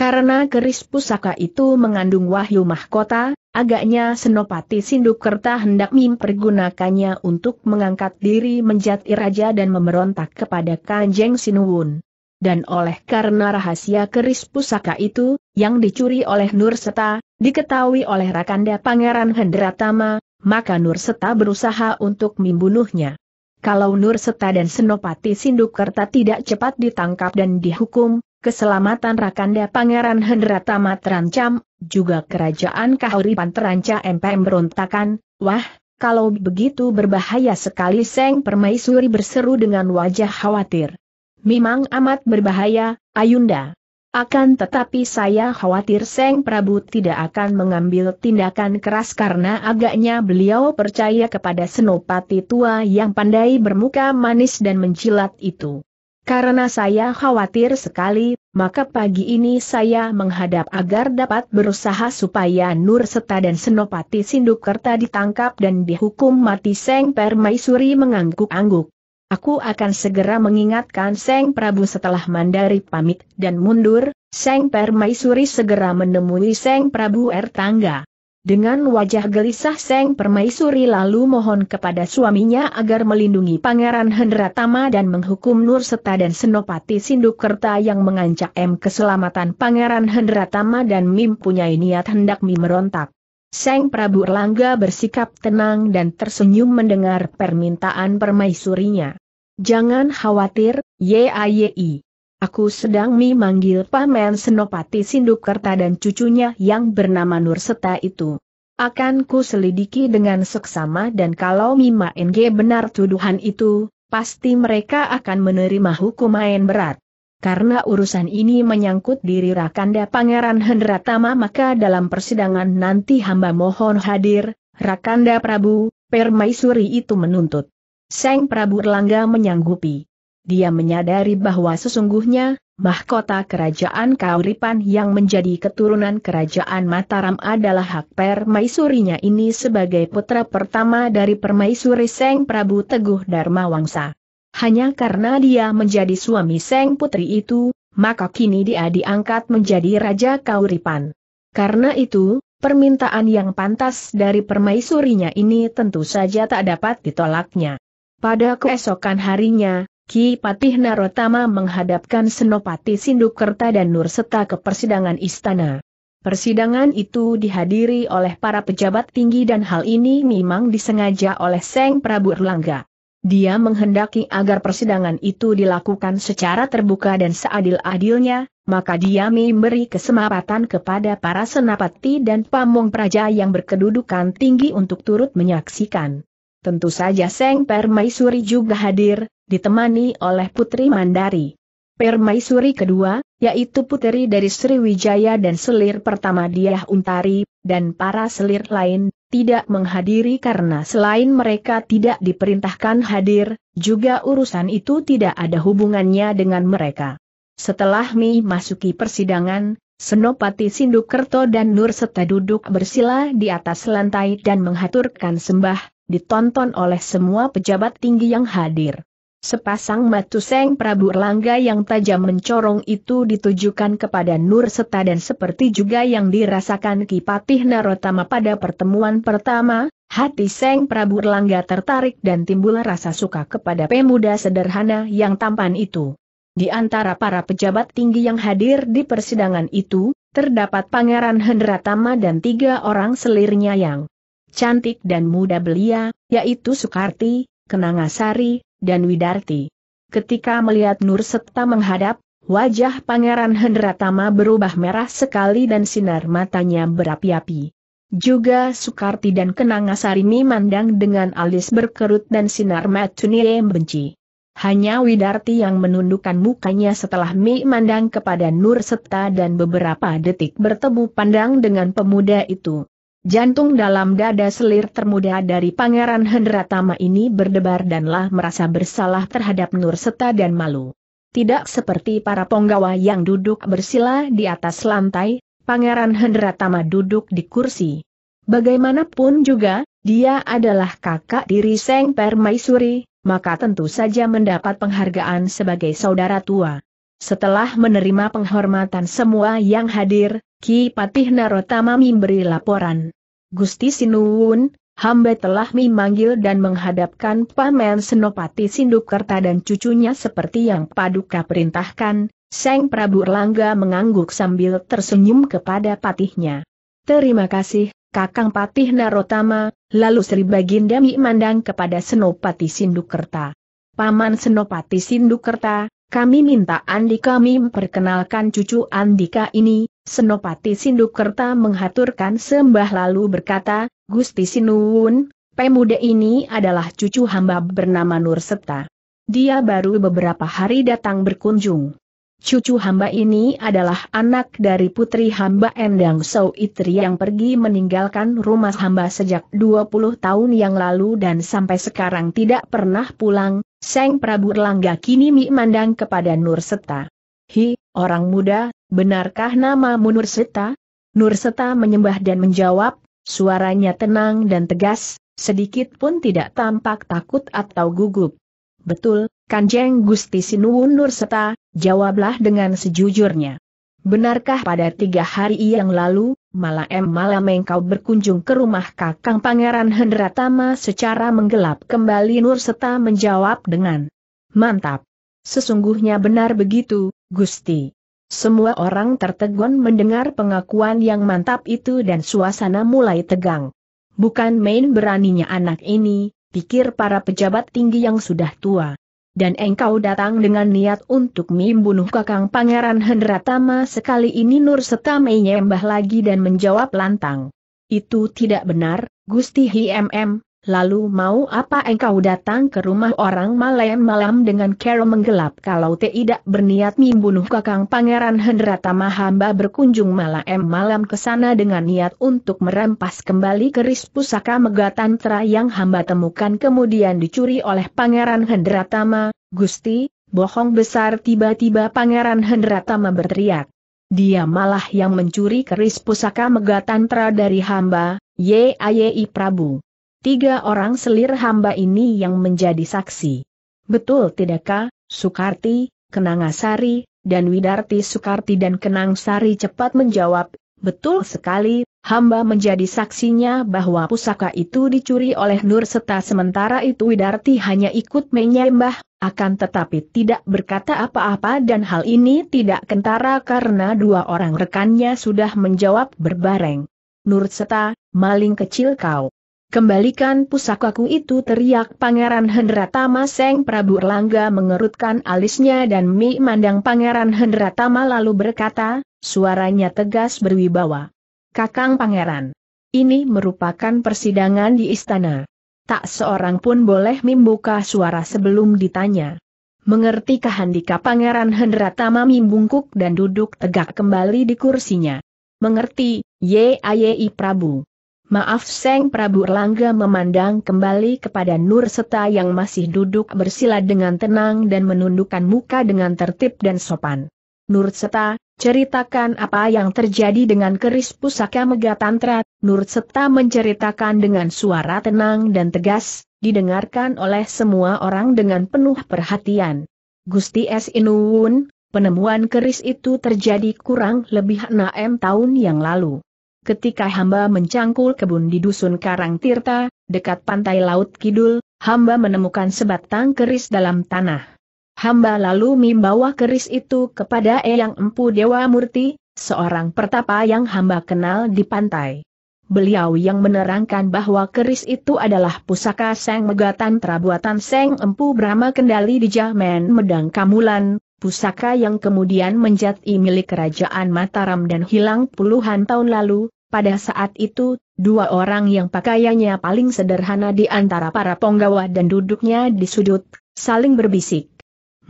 Karena keris pusaka itu mengandung wahyu mahkota, agaknya Senopati Sindukerta hendak mempergunakannya untuk mengangkat diri menjadi raja dan memberontak kepada Kanjeng Sinuwun. Dan oleh karena rahasia keris pusaka itu, yang dicuri oleh Nur Seta, diketahui oleh Rakanda Pangeran Hendratama, maka Nur Seta berusaha untuk membunuhnya. Kalau Nur Seta dan Senopati Sindukerta tidak cepat ditangkap dan dihukum, keselamatan Rakanda Pangeran Hendratama terancam, juga kerajaan Kahuripan terancam MPM berontakan, wah, kalau begitu berbahaya sekali Seng Permaisuri berseru dengan wajah khawatir. Memang amat berbahaya, Ayunda. Akan tetapi saya khawatir Seng Prabu tidak akan mengambil tindakan keras karena agaknya beliau percaya kepada senopati tua yang pandai bermuka manis dan menjilat itu. Karena saya khawatir sekali, maka pagi ini saya menghadap agar dapat berusaha supaya Nur Seta dan Senopati Sindukerta ditangkap dan dihukum mati Seng Permaisuri mengangguk-angguk. Aku akan segera mengingatkan Seng Prabu setelah Mandari pamit dan mundur, Seng Permaisuri segera menemui Seng Prabu Ertangga. Dengan wajah gelisah Seng Permaisuri lalu mohon kepada suaminya agar melindungi Pangeran Hendratama dan menghukum Nur Seta dan Senopati Sindukerta yang mengancam keselamatan Pangeran Hendratama dan punya niat hendak Mim merontak. Seng Prabu Erlangga bersikap tenang dan tersenyum mendengar permintaan permaisurinya. Jangan khawatir, YAYI. Aku sedang memanggil Paman Senopati Sindukerta dan cucunya yang bernama Nurseta itu. Akan ku selidiki dengan seksama dan kalau Mima NG benar tuduhan itu, pasti mereka akan menerima hukuman berat. Karena urusan ini menyangkut diri Rakanda Pangeran Hendratama maka dalam persidangan nanti hamba mohon hadir, Rakanda Prabu, Permaisuri itu menuntut. Seng Prabu Erlangga menyanggupi dia menyadari bahwa sesungguhnya, mahkota kerajaan Kauripan yang menjadi keturunan kerajaan Mataram adalah hak permaisurinya ini sebagai putra pertama dari permaisuri Seng Prabu Teguh Dharma Wangsa. Hanya karena dia menjadi suami Seng Putri itu, maka kini dia diangkat menjadi Raja Kauripan. Karena itu, permintaan yang pantas dari permaisurinya ini tentu saja tak dapat ditolaknya. Pada keesokan harinya, Ki Patih Narotama menghadapkan Senopati Sindukerta dan Nurseta ke persidangan istana. Persidangan itu dihadiri oleh para pejabat tinggi dan hal ini memang disengaja oleh Seng Prabu Erlangga. Dia menghendaki agar persidangan itu dilakukan secara terbuka dan seadil-adilnya, maka dia memberi kesempatan kepada para senapati dan pamong praja yang berkedudukan tinggi untuk turut menyaksikan. Tentu saja Seng Permaisuri juga hadir, ditemani oleh Putri Mandari. Permaisuri kedua, yaitu Putri dari Sriwijaya dan selir pertama Diah Untari, dan para selir lain, tidak menghadiri karena selain mereka tidak diperintahkan hadir, juga urusan itu tidak ada hubungannya dengan mereka. Setelah Mi masuki persidangan, Senopati Sindukerto dan Nur Seta duduk bersila di atas lantai dan menghaturkan sembah, ditonton oleh semua pejabat tinggi yang hadir. Sepasang mata Seng Prabu Erlangga yang tajam mencorong itu ditujukan kepada Nur Seta dan seperti juga yang dirasakan Kipatih Narotama pada pertemuan pertama, hati Seng Prabu Erlangga tertarik dan timbul rasa suka kepada pemuda sederhana yang tampan itu. Di antara para pejabat tinggi yang hadir di persidangan itu, terdapat Pangeran Hendratama dan tiga orang selirnya yang cantik dan muda belia, yaitu Sukarti, Kenangasari, dan Widarti. Ketika melihat Nur Setta menghadap, wajah Pangeran Hendratama berubah merah sekali dan sinar matanya berapi-api. Juga Sukarti dan Kenanga Sarimi mandang dengan alis berkerut dan sinar matuniye benci. Hanya Widarti yang menundukkan mukanya setelah Mi mandang kepada Nur Setta dan beberapa detik bertemu pandang dengan pemuda itu. Jantung dalam dada selir termuda dari Pangeran Hendratama ini berdebar danlah merasa bersalah terhadap Nur Seta dan malu. Tidak seperti para penggawa yang duduk bersila di atas lantai, Pangeran Hendratama duduk di kursi. Bagaimanapun juga, dia adalah kakak diri Seng Permaisuri, maka tentu saja mendapat penghargaan sebagai saudara tua. Setelah menerima penghormatan semua yang hadir, Ki Patih Narotama memberi laporan. Gusti Sinuwun, hamba telah memanggil dan menghadapkan Paman Senopati Sindukerta dan cucunya seperti yang Paduka perintahkan, Seng Prabu Erlangga mengangguk sambil tersenyum kepada patihnya. Terima kasih, Kakang Patih Narotama, lalu Sri Baginda memandang kepada Senopati Sindukerta. Paman Senopati Sindukerta, kami minta Andika kami memperkenalkan cucu Andika ini, Senopati Sindukerta menghaturkan sembah lalu berkata, Gusti Sinuun, pemuda ini adalah cucu hamba bernama Nurseta. Dia baru beberapa hari datang berkunjung. Cucu hamba ini adalah anak dari putri hamba Endang Sou Itri yang pergi meninggalkan rumah hamba sejak 20 tahun yang lalu dan sampai sekarang tidak pernah pulang, Seng Prabu Erlangga kini memandang kepada Nur Seta. Hi, orang muda, benarkah namamu Nur Seta? Nur Seta menyembah dan menjawab, suaranya tenang dan tegas, sedikit pun tidak tampak takut atau gugup. Betul, Kanjeng Gusti Sinuwun Nurseta, jawablah dengan sejujurnya. Benarkah pada tiga hari yang lalu, malam malam engkau berkunjung ke rumah kakang Pangeran Hendratama secara menggelap kembali Nurseta menjawab dengan mantap. Sesungguhnya benar begitu, Gusti. Semua orang tertegun mendengar pengakuan yang mantap itu dan suasana mulai tegang. Bukan main beraninya anak ini, pikir para pejabat tinggi yang sudah tua dan engkau datang dengan niat untuk membunuh kakang Pangeran Hendratama sekali ini Nur Seta menyembah lagi dan menjawab lantang. Itu tidak benar, Gusti HMM, Lalu mau apa engkau datang ke rumah orang malam-malam dengan kero menggelap kalau tidak berniat membunuh kakang pangeran Hendratama hamba berkunjung malam-malam ke sana dengan niat untuk merampas kembali keris pusaka Megatantra yang hamba temukan kemudian dicuri oleh pangeran Hendratama, Gusti, bohong besar tiba-tiba pangeran Hendratama berteriak. Dia malah yang mencuri keris pusaka Megatantra dari hamba, Yai Prabu. Tiga orang selir hamba ini yang menjadi saksi. Betul tidakkah, Sukarti, Kenangasari, dan Widarti Sukarti dan Kenangsari cepat menjawab, betul sekali, hamba menjadi saksinya bahwa pusaka itu dicuri oleh Nur Seta sementara itu Widarti hanya ikut menyembah, akan tetapi tidak berkata apa-apa dan hal ini tidak kentara karena dua orang rekannya sudah menjawab berbareng. Nur Seta, maling kecil kau. Kembalikan pusakaku itu teriak Pangeran Hendratama Seng Prabu Erlangga mengerutkan alisnya dan mi mandang Pangeran Hendratama lalu berkata, suaranya tegas berwibawa. Kakang Pangeran. Ini merupakan persidangan di istana. Tak seorang pun boleh membuka suara sebelum ditanya. Mengertikah handika Pangeran Hendratama membungkuk dan duduk tegak kembali di kursinya. Mengerti, Yai Prabu. Maaf Seng Prabu Erlangga memandang kembali kepada Nur Seta yang masih duduk bersila dengan tenang dan menundukkan muka dengan tertib dan sopan. Nur Seta, ceritakan apa yang terjadi dengan keris pusaka Megatantra, Nur Seta menceritakan dengan suara tenang dan tegas, didengarkan oleh semua orang dengan penuh perhatian. Gusti S. Inuun, penemuan keris itu terjadi kurang lebih 6 tahun yang lalu. Ketika hamba mencangkul kebun di dusun Karang Tirta, dekat pantai Laut Kidul, hamba menemukan sebatang keris dalam tanah. Hamba lalu membawa keris itu kepada Eyang Empu Dewa Murti, seorang pertapa yang hamba kenal di pantai. Beliau yang menerangkan bahwa keris itu adalah pusaka Seng Megatan Trabuatan Seng Empu Brahma Kendali di Jaman Medang Kamulan, pusaka yang kemudian menjadi milik Kerajaan Mataram dan hilang puluhan tahun lalu, pada saat itu, dua orang yang pakaiannya paling sederhana di antara para penggawa dan duduknya di sudut, saling berbisik.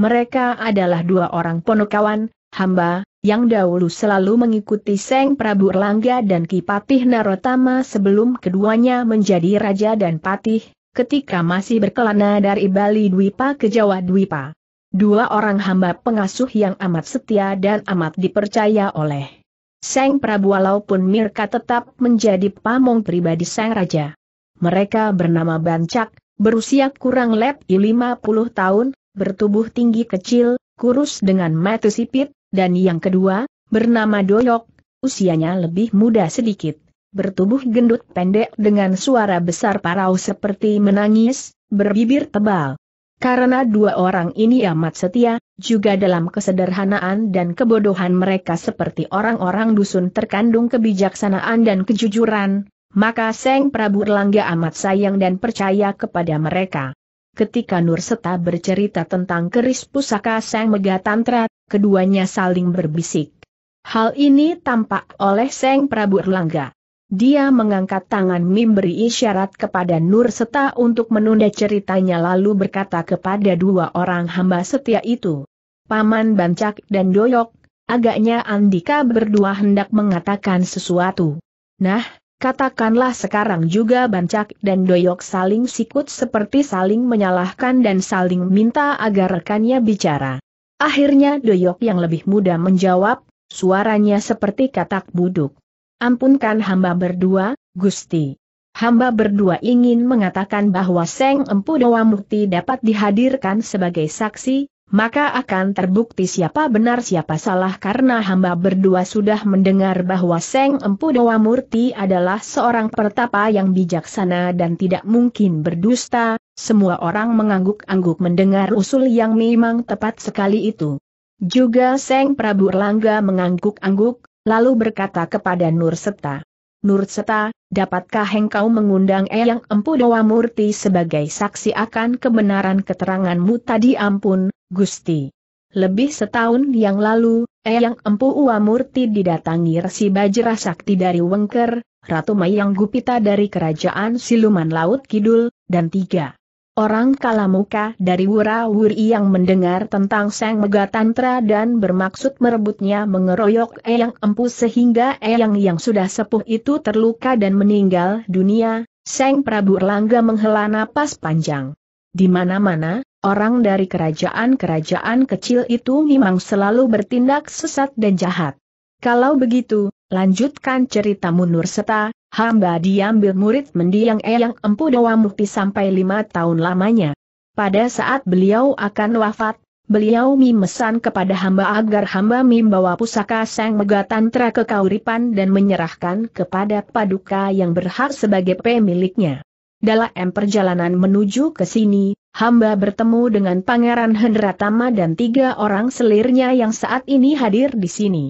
Mereka adalah dua orang ponokawan, hamba, yang dahulu selalu mengikuti Seng Prabu Erlangga dan Kipatih Narotama sebelum keduanya menjadi raja dan patih, ketika masih berkelana dari Bali Dwipa ke Jawa Dwipa. Dua orang hamba pengasuh yang amat setia dan amat dipercaya oleh Seng Prabu walaupun Mirka tetap menjadi pamong pribadi Sang Raja. Mereka bernama Bancak, berusia kurang lebih 50 tahun, bertubuh tinggi kecil, kurus dengan mata sipit, dan yang kedua, bernama Doyok, usianya lebih muda sedikit, bertubuh gendut pendek dengan suara besar parau seperti menangis, berbibir tebal, karena dua orang ini amat setia, juga dalam kesederhanaan dan kebodohan mereka seperti orang-orang dusun terkandung kebijaksanaan dan kejujuran, maka Seng Prabu Erlangga amat sayang dan percaya kepada mereka. Ketika Nur Seta bercerita tentang keris pusaka Seng Megatantra, keduanya saling berbisik. Hal ini tampak oleh Seng Prabu Erlangga. Dia mengangkat tangan memberi isyarat kepada Nur Seta untuk menunda ceritanya lalu berkata kepada dua orang hamba setia itu. Paman Bancak dan Doyok, agaknya Andika berdua hendak mengatakan sesuatu. Nah, katakanlah sekarang juga Bancak dan Doyok saling sikut seperti saling menyalahkan dan saling minta agar rekannya bicara. Akhirnya Doyok yang lebih muda menjawab, suaranya seperti katak buduk. Ampunkan hamba berdua, Gusti. Hamba berdua ingin mengatakan bahwa Seng Empu Dewa Mukti dapat dihadirkan sebagai saksi, maka akan terbukti siapa benar siapa salah karena hamba berdua sudah mendengar bahwa Seng Empu Dewa Murti adalah seorang pertapa yang bijaksana dan tidak mungkin berdusta, semua orang mengangguk-angguk mendengar usul yang memang tepat sekali itu. Juga Seng Prabu Erlangga mengangguk-angguk, lalu berkata kepada Nur Seta. Nur Seta, dapatkah engkau mengundang Eyang Empu Dewa Murti sebagai saksi akan kebenaran keteranganmu tadi ampun, Gusti. Lebih setahun yang lalu, Eyang Empu Uwa didatangi Resi Bajra Sakti dari Wengker, Ratu Mayang Gupita dari Kerajaan Siluman Laut Kidul, dan tiga Orang kalamuka dari Wurawuri yang mendengar tentang Sang Megatantra dan bermaksud merebutnya mengeroyok Eyang Empu sehingga Eyang yang sudah sepuh itu terluka dan meninggal dunia, Sang Prabu Erlangga menghela napas panjang. Di mana-mana, orang dari kerajaan-kerajaan kecil itu memang selalu bertindak sesat dan jahat. Kalau begitu, lanjutkan ceritamu Nurseta. Seta, Hamba diambil murid mendiang Eyang Empu Dewa Mukti sampai lima tahun lamanya. Pada saat beliau akan wafat, beliau memesan kepada hamba agar hamba membawa pusaka Sang Megatantra ke Kauripan dan menyerahkan kepada paduka yang berhak sebagai pemiliknya. Dalam perjalanan menuju ke sini, hamba bertemu dengan Pangeran Hendratama dan tiga orang selirnya yang saat ini hadir di sini.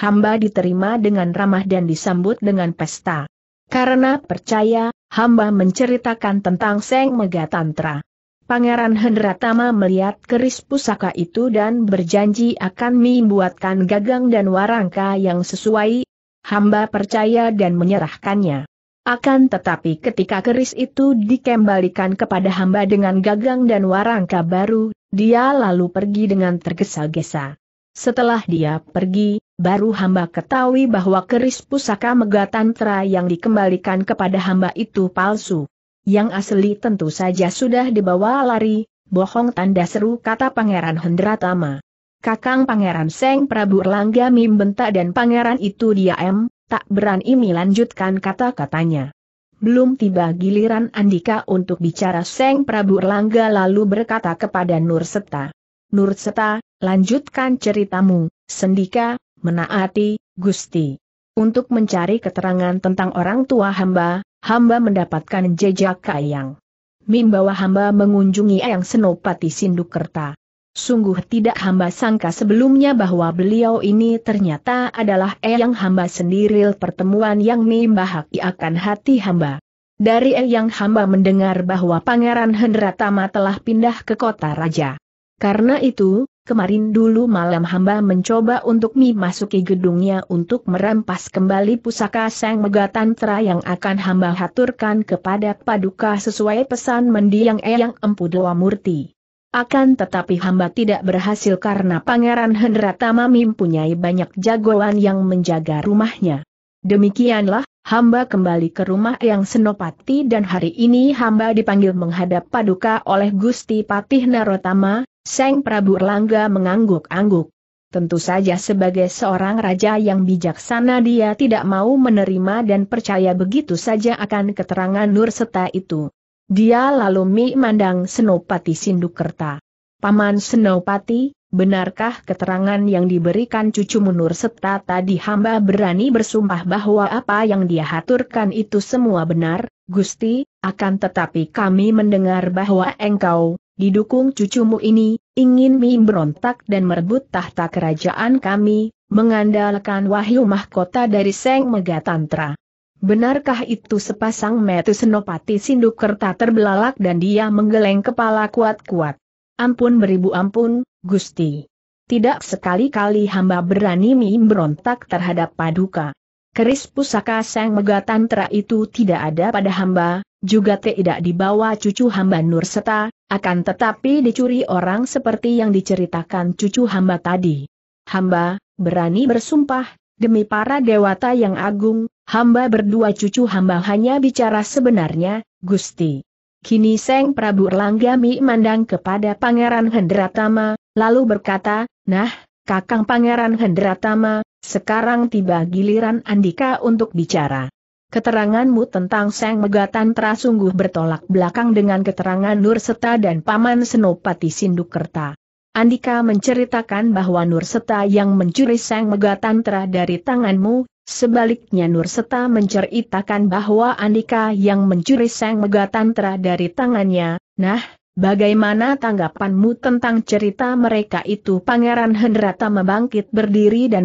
Hamba diterima dengan ramah dan disambut dengan pesta. Karena percaya, hamba menceritakan tentang Seng Megatantra. Pangeran Hendratama melihat keris pusaka itu dan berjanji akan membuatkan gagang dan warangka yang sesuai. Hamba percaya dan menyerahkannya. Akan tetapi ketika keris itu dikembalikan kepada hamba dengan gagang dan warangka baru, dia lalu pergi dengan tergesa-gesa. Setelah dia pergi, baru hamba ketahui bahwa keris pusaka Megatantra yang dikembalikan kepada hamba itu palsu. Yang asli tentu saja sudah dibawa lari, bohong tanda seru kata Pangeran Hendratama. Kakang Pangeran Seng Prabu Erlangga membentak dan pangeran itu diam, tak berani melanjutkan kata-katanya. Belum tiba giliran Andika untuk bicara Seng Prabu Erlangga lalu berkata kepada Nurseta. Nurseta, Lanjutkan ceritamu, Sendika, menaati, Gusti. Untuk mencari keterangan tentang orang tua hamba, hamba mendapatkan jejak Kayang. Mimbawa hamba mengunjungi Eyang Senopati Sindukerta. Sungguh tidak hamba sangka sebelumnya bahwa beliau ini ternyata adalah Eyang hamba sendiri pertemuan yang membahagi akan hati hamba. Dari Eyang hamba mendengar bahwa Pangeran Hendratama telah pindah ke kota raja. Karena itu, Kemarin dulu malam hamba mencoba untuk memasuki gedungnya untuk merampas kembali pusaka Sang Megatantra yang akan hamba haturkan kepada Paduka sesuai pesan mendiang Eyang Empu Dewa Murti. Akan tetapi hamba tidak berhasil karena Pangeran Hendratama mempunyai banyak jagoan yang menjaga rumahnya. Demikianlah, Hamba kembali ke rumah yang senopati dan hari ini hamba dipanggil menghadap paduka oleh Gusti Patih Narotama, Seng Prabu Erlangga mengangguk-angguk. Tentu saja sebagai seorang raja yang bijaksana dia tidak mau menerima dan percaya begitu saja akan keterangan Nur Seta itu. Dia lalu memandang Senopati Sindukerta. Paman Senopati, benarkah keterangan yang diberikan cucu Munur serta tadi hamba berani bersumpah bahwa apa yang dia haturkan itu semua benar, Gusti, akan tetapi kami mendengar bahwa engkau, didukung cucumu ini, ingin memberontak dan merebut tahta kerajaan kami, mengandalkan wahyu mahkota dari Seng Megatantra. Benarkah itu sepasang metu senopati sinduk kerta terbelalak dan dia menggeleng kepala kuat-kuat? Ampun beribu ampun, Gusti. Tidak sekali-kali hamba berani memberontak terhadap paduka. Keris pusaka Sang Megatantra itu tidak ada pada hamba, juga tidak dibawa cucu hamba Nurseta, akan tetapi dicuri orang seperti yang diceritakan cucu hamba tadi. Hamba, berani bersumpah, demi para dewata yang agung, hamba berdua cucu hamba hanya bicara sebenarnya, Gusti. Kini Seng Prabu Mi mandang kepada Pangeran Hendratama, lalu berkata, Nah, Kakang Pangeran Hendratama, sekarang tiba giliran Andika untuk bicara. Keteranganmu tentang Seng Megatan sungguh bertolak belakang dengan keterangan Nurseta dan Paman Senopati Sindukerta. Andika menceritakan bahwa Nurseta yang mencuri Seng Megatantra dari tanganmu, sebaliknya Nurseta menceritakan bahwa Andika yang mencuri Seng Megatantra dari tangannya, nah, Bagaimana tanggapanmu tentang cerita mereka itu Pangeran Hendrata membangkit berdiri dan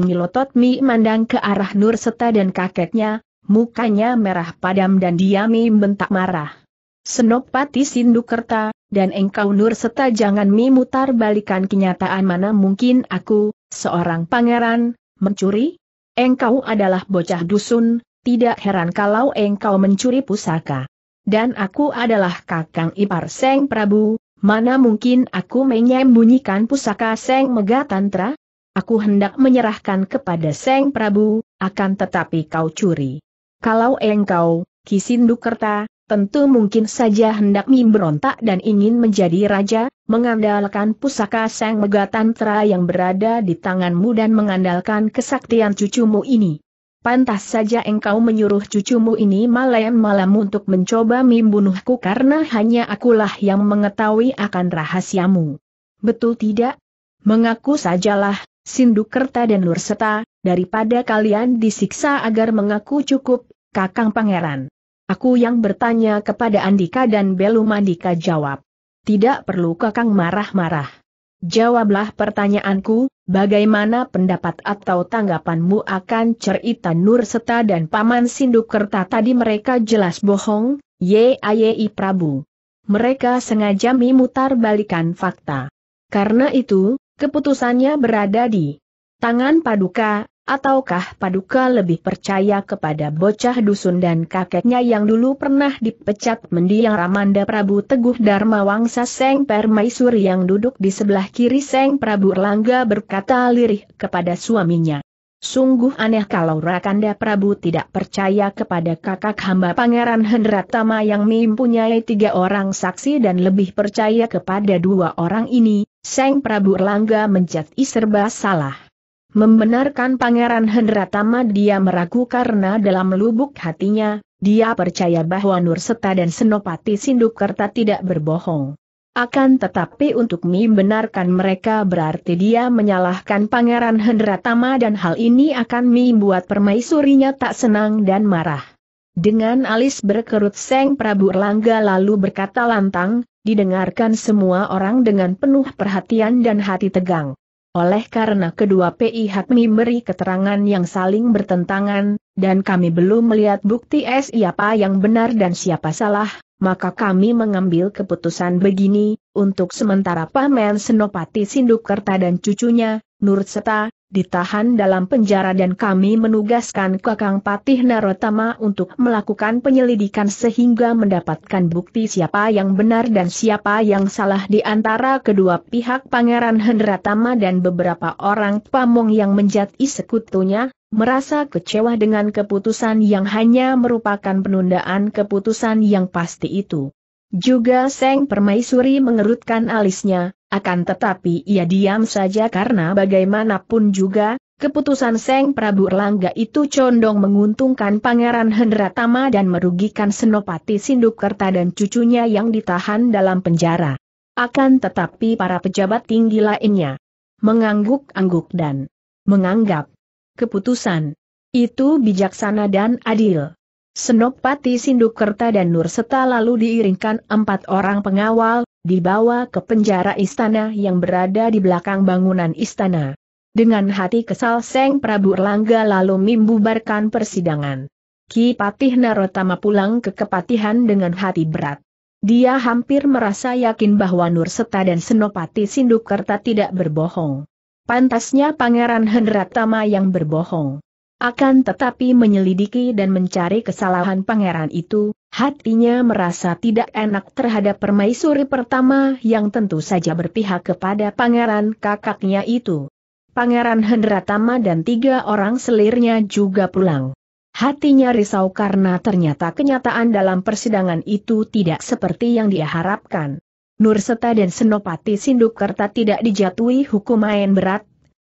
mi mandang ke arah Nur Seta dan kakeknya, mukanya merah padam dan diami bentak marah. Senopati Sindukerta, dan engkau Nur Seta jangan mi mutar balikan kenyataan mana mungkin aku, seorang pangeran, mencuri? Engkau adalah bocah dusun, tidak heran kalau engkau mencuri pusaka dan aku adalah kakang ipar Seng Prabu, mana mungkin aku menyembunyikan pusaka Seng Megatantra? Aku hendak menyerahkan kepada Seng Prabu, akan tetapi kau curi. Kalau engkau, Kisindukerta, tentu mungkin saja hendak memberontak dan ingin menjadi raja, mengandalkan pusaka Seng Megatantra yang berada di tanganmu dan mengandalkan kesaktian cucumu ini. Pantas saja engkau menyuruh cucumu ini malam-malam untuk mencoba membunuhku karena hanya akulah yang mengetahui akan rahasiamu. Betul tidak? Mengaku sajalah, Sindukerta dan Lurseta. daripada kalian disiksa agar mengaku cukup, Kakang Pangeran. Aku yang bertanya kepada Andika dan Belum Andika jawab. Tidak perlu Kakang marah-marah. Jawablah pertanyaanku, bagaimana pendapat atau tanggapanmu akan cerita Nur Seta dan Paman Sindukerta tadi mereka jelas bohong, Yai Prabu. Mereka sengaja memutar balikan fakta. Karena itu, keputusannya berada di tangan Paduka, Ataukah Paduka lebih percaya kepada bocah dusun dan kakeknya yang dulu pernah dipecat mendiang Ramanda Prabu Teguh Dharma Wangsa Seng Permaisuri yang duduk di sebelah kiri Seng Prabu Erlangga berkata lirih kepada suaminya. Sungguh aneh kalau Rakanda Prabu tidak percaya kepada kakak hamba Pangeran Hendratama yang mempunyai tiga orang saksi dan lebih percaya kepada dua orang ini, Seng Prabu Erlangga menjadi serba salah. Membenarkan Pangeran Hendratama dia meragu karena dalam lubuk hatinya, dia percaya bahwa Nurseta dan Senopati Sindukerta tidak berbohong. Akan tetapi untuk membenarkan mereka berarti dia menyalahkan Pangeran Hendratama dan hal ini akan membuat permaisurinya tak senang dan marah. Dengan alis berkerut Seng Prabu Erlangga lalu berkata lantang, didengarkan semua orang dengan penuh perhatian dan hati tegang. Oleh karena kedua pihak memberi keterangan yang saling bertentangan, dan kami belum melihat bukti siapa yang benar dan siapa salah, maka kami mengambil keputusan begini, untuk sementara Paman Senopati Kerta dan cucunya, Nurseta, ditahan dalam penjara dan kami menugaskan Kakang Patih Narotama untuk melakukan penyelidikan sehingga mendapatkan bukti siapa yang benar dan siapa yang salah di antara kedua pihak Pangeran Hendratama dan beberapa orang pamong yang menjadi sekutunya, merasa kecewa dengan keputusan yang hanya merupakan penundaan keputusan yang pasti itu. Juga Seng Permaisuri mengerutkan alisnya, akan tetapi ia diam saja karena bagaimanapun juga, keputusan Seng Prabu Erlangga itu condong menguntungkan Pangeran Hendratama dan merugikan Senopati Sindukerta dan cucunya yang ditahan dalam penjara. Akan tetapi para pejabat tinggi lainnya mengangguk-angguk dan menganggap keputusan itu bijaksana dan adil. Senopati Sindukerta dan Nurseta lalu diiringkan empat orang pengawal, dibawa ke penjara istana yang berada di belakang bangunan istana. Dengan hati kesal Seng Prabu Erlangga lalu membubarkan persidangan. Ki Patih Narotama pulang ke kepatihan dengan hati berat. Dia hampir merasa yakin bahwa Nur Seta dan Senopati Sindukerta tidak berbohong. Pantasnya Pangeran Hendratama yang berbohong. Akan tetapi menyelidiki dan mencari kesalahan pangeran itu, hatinya merasa tidak enak terhadap permaisuri pertama yang tentu saja berpihak kepada pangeran kakaknya itu. Pangeran Hendratama dan tiga orang selirnya juga pulang. Hatinya risau karena ternyata kenyataan dalam persidangan itu tidak seperti yang diharapkan. Nurseta dan Senopati Sindukerta tidak dijatuhi hukum hukuman berat,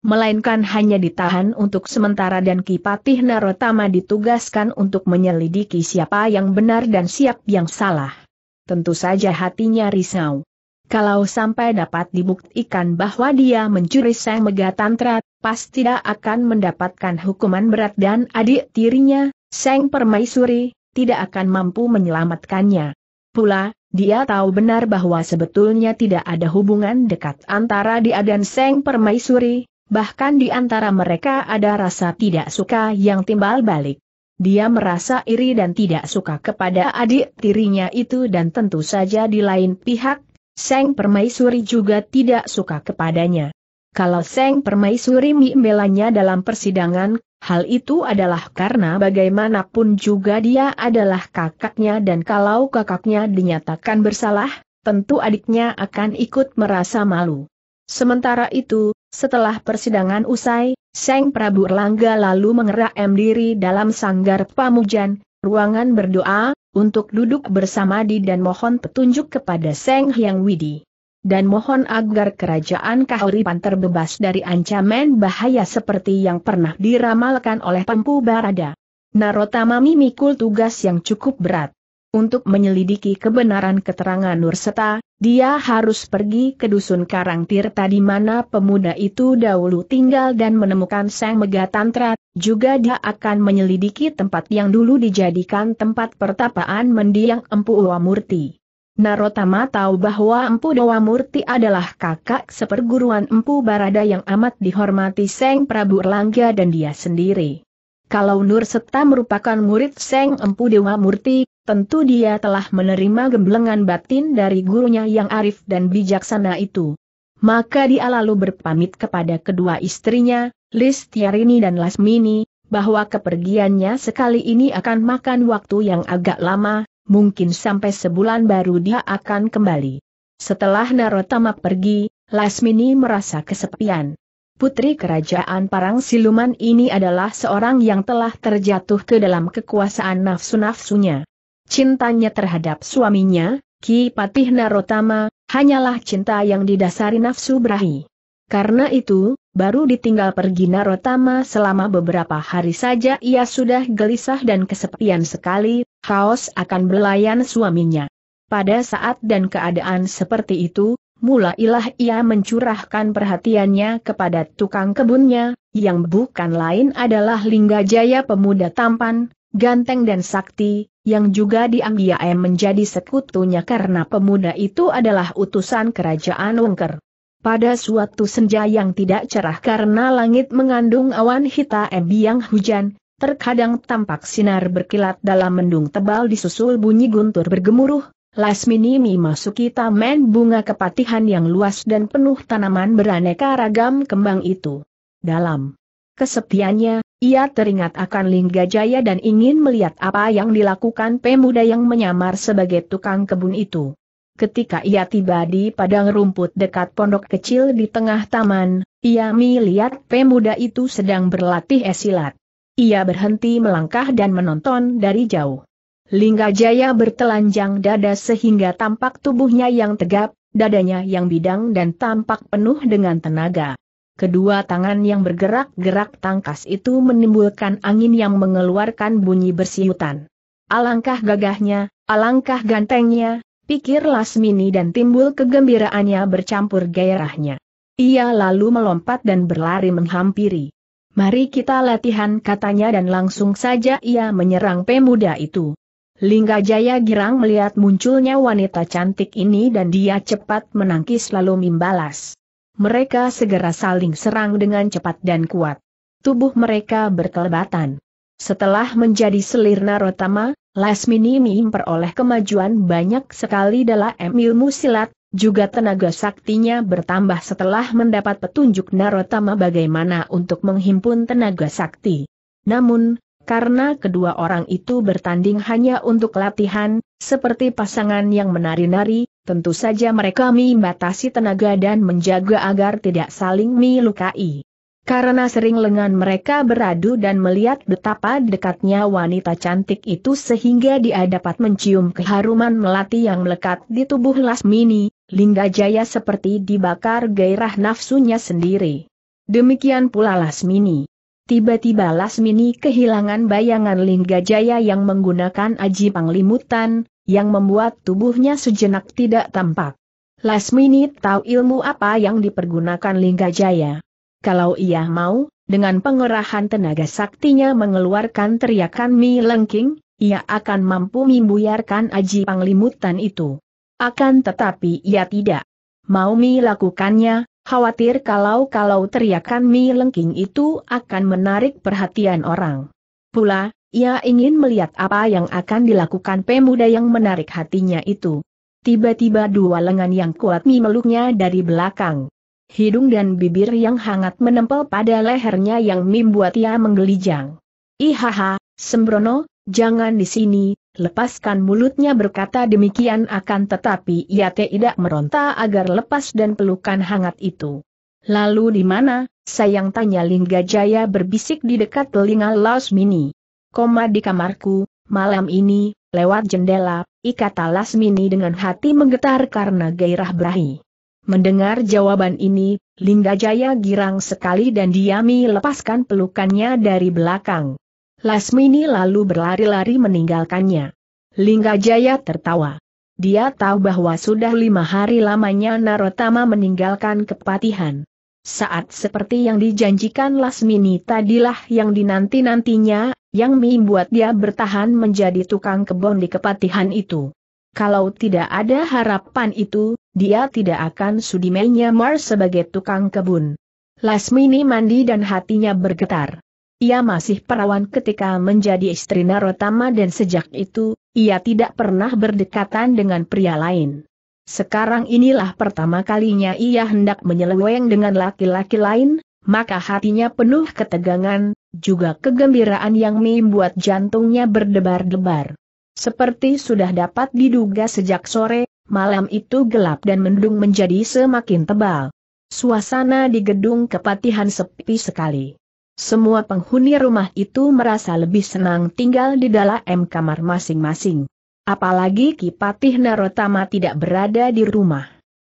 melainkan hanya ditahan untuk sementara dan Kipatih Narotama ditugaskan untuk menyelidiki siapa yang benar dan siap yang salah. Tentu saja hatinya risau. Kalau sampai dapat dibuktikan bahwa dia mencuri sang megatantra, pasti tidak akan mendapatkan hukuman berat dan adik tirinya, Sang Permaisuri, tidak akan mampu menyelamatkannya. Pula, dia tahu benar bahwa sebetulnya tidak ada hubungan dekat antara dia dan Sang Permaisuri, bahkan di antara mereka ada rasa tidak suka yang timbal balik. Dia merasa iri dan tidak suka kepada adik tirinya itu dan tentu saja di lain pihak, Seng Permaisuri juga tidak suka kepadanya. Kalau Seng Permaisuri membelanya dalam persidangan, hal itu adalah karena bagaimanapun juga dia adalah kakaknya dan kalau kakaknya dinyatakan bersalah, tentu adiknya akan ikut merasa malu. Sementara itu, setelah persidangan usai, Seng Prabu Erlangga lalu mengeram diri dalam sanggar pamujan, ruangan berdoa, untuk duduk bersama di dan mohon petunjuk kepada Seng Hyang Widi. Dan mohon agar kerajaan Kahuripan terbebas dari ancaman bahaya seperti yang pernah diramalkan oleh Pempu Barada. Narotama memikul tugas yang cukup berat untuk menyelidiki kebenaran keterangan Nurseta, dia harus pergi ke dusun Karang Tirta di mana pemuda itu dahulu tinggal dan menemukan Sang Megatantra, juga dia akan menyelidiki tempat yang dulu dijadikan tempat pertapaan mendiang Empu Wamurti. Narotama tahu bahwa Empu Dewa adalah kakak seperguruan Empu Barada yang amat dihormati Seng Prabu Erlangga dan dia sendiri. Kalau Nur Seta merupakan murid Seng Empu Dewa Murti, tentu dia telah menerima gemblengan batin dari gurunya yang arif dan bijaksana itu. Maka dia lalu berpamit kepada kedua istrinya, Listiarini dan Lasmini, bahwa kepergiannya sekali ini akan makan waktu yang agak lama, mungkin sampai sebulan baru dia akan kembali. Setelah Narotama pergi, Lasmini merasa kesepian. Putri kerajaan Parang Siluman ini adalah seorang yang telah terjatuh ke dalam kekuasaan nafsu-nafsunya cintanya terhadap suaminya, Ki Patih Narotama, hanyalah cinta yang didasari nafsu berahi. Karena itu, baru ditinggal pergi Narotama selama beberapa hari saja ia sudah gelisah dan kesepian sekali, haus akan belayan suaminya. Pada saat dan keadaan seperti itu, mulailah ia mencurahkan perhatiannya kepada tukang kebunnya, yang bukan lain adalah Lingga Jaya pemuda tampan, ganteng dan sakti, yang juga diambiae menjadi sekutunya karena pemuda itu adalah utusan kerajaan Wengker. Pada suatu senja yang tidak cerah karena langit mengandung awan hitam biang hujan, terkadang tampak sinar berkilat dalam mendung tebal disusul bunyi guntur bergemuruh, Lasmini memasuki taman bunga kepatihan yang luas dan penuh tanaman beraneka ragam kembang itu. Dalam Kesepiannya, ia teringat akan Lingga Jaya dan ingin melihat apa yang dilakukan pemuda yang menyamar sebagai tukang kebun itu. Ketika ia tiba di padang rumput dekat pondok kecil di tengah taman, ia melihat pemuda itu sedang berlatih esilat. Ia berhenti melangkah dan menonton dari jauh. Lingga Jaya bertelanjang dada sehingga tampak tubuhnya yang tegap, dadanya yang bidang dan tampak penuh dengan tenaga. Kedua tangan yang bergerak-gerak tangkas itu menimbulkan angin yang mengeluarkan bunyi bersiutan. Alangkah gagahnya, alangkah gantengnya, pikir Lasmini dan timbul kegembiraannya bercampur gairahnya. Ia lalu melompat dan berlari menghampiri. Mari kita latihan katanya dan langsung saja ia menyerang pemuda itu. Lingga Jaya girang melihat munculnya wanita cantik ini dan dia cepat menangkis lalu membalas. Mereka segera saling serang dengan cepat dan kuat. Tubuh mereka berkelebatan. Setelah menjadi selir Narotama, Lasmini memperoleh kemajuan banyak sekali dalam ilmu silat, juga tenaga saktinya bertambah setelah mendapat petunjuk Narotama bagaimana untuk menghimpun tenaga sakti. Namun, karena kedua orang itu bertanding hanya untuk latihan, seperti pasangan yang menari-nari, tentu saja mereka membatasi tenaga dan menjaga agar tidak saling melukai. Karena sering lengan mereka beradu dan melihat betapa dekatnya wanita cantik itu sehingga dia dapat mencium keharuman melati yang melekat di tubuh Lasmini, Lingga Jaya seperti dibakar gairah nafsunya sendiri. Demikian pula Lasmini. Tiba-tiba Lasmini kehilangan bayangan Linggajaya yang menggunakan aji panglimutan, yang membuat tubuhnya sejenak tidak tampak. Lasmini tahu ilmu apa yang dipergunakan Linggajaya. Kalau ia mau, dengan pengerahan tenaga saktinya mengeluarkan teriakan Mi Lengking, ia akan mampu membuyarkan aji panglimutan itu. Akan tetapi ia tidak mau Mi lakukannya, Khawatir kalau-kalau teriakan Mi Lengking itu akan menarik perhatian orang. Pula, ia ingin melihat apa yang akan dilakukan pemuda yang menarik hatinya itu. Tiba-tiba dua lengan yang kuat Mi meluknya dari belakang. Hidung dan bibir yang hangat menempel pada lehernya yang Mi ia menggelijang. Ihaha, sembrono, jangan di sini, lepaskan mulutnya berkata demikian akan tetapi ia tidak meronta agar lepas dan pelukan hangat itu. Lalu di mana, sayang tanya Lingga Jaya berbisik di dekat telinga Lasmini. Koma di kamarku, malam ini, lewat jendela, ikata Lasmini dengan hati menggetar karena gairah berahi. Mendengar jawaban ini, Lingga Jaya girang sekali dan diami lepaskan pelukannya dari belakang. Lasmini lalu berlari-lari meninggalkannya. Lingga Jaya tertawa. Dia tahu bahwa sudah lima hari lamanya Narotama meninggalkan kepatihan. Saat seperti yang dijanjikan Lasmini tadilah yang dinanti-nantinya, yang membuat dia bertahan menjadi tukang kebun di kepatihan itu. Kalau tidak ada harapan itu, dia tidak akan sudi menyamar sebagai tukang kebun. Lasmini mandi dan hatinya bergetar. Ia masih perawan ketika menjadi istri Narotama dan sejak itu, ia tidak pernah berdekatan dengan pria lain. Sekarang inilah pertama kalinya ia hendak menyeleweng dengan laki-laki lain, maka hatinya penuh ketegangan, juga kegembiraan yang membuat jantungnya berdebar-debar. Seperti sudah dapat diduga sejak sore, malam itu gelap dan mendung menjadi semakin tebal. Suasana di gedung kepatihan sepi sekali. Semua penghuni rumah itu merasa lebih senang tinggal di dalam kamar masing-masing. Apalagi Kipatih Narotama tidak berada di rumah.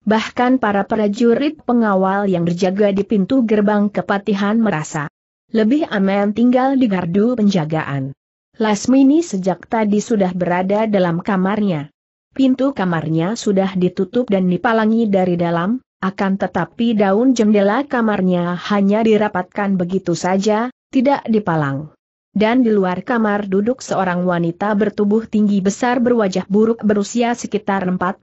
Bahkan para prajurit pengawal yang berjaga di pintu gerbang kepatihan merasa lebih aman tinggal di gardu penjagaan. Lasmini sejak tadi sudah berada dalam kamarnya. Pintu kamarnya sudah ditutup dan dipalangi dari dalam, akan tetapi daun jendela kamarnya hanya dirapatkan begitu saja, tidak dipalang. Dan di luar kamar duduk seorang wanita bertubuh tinggi besar berwajah buruk berusia sekitar 42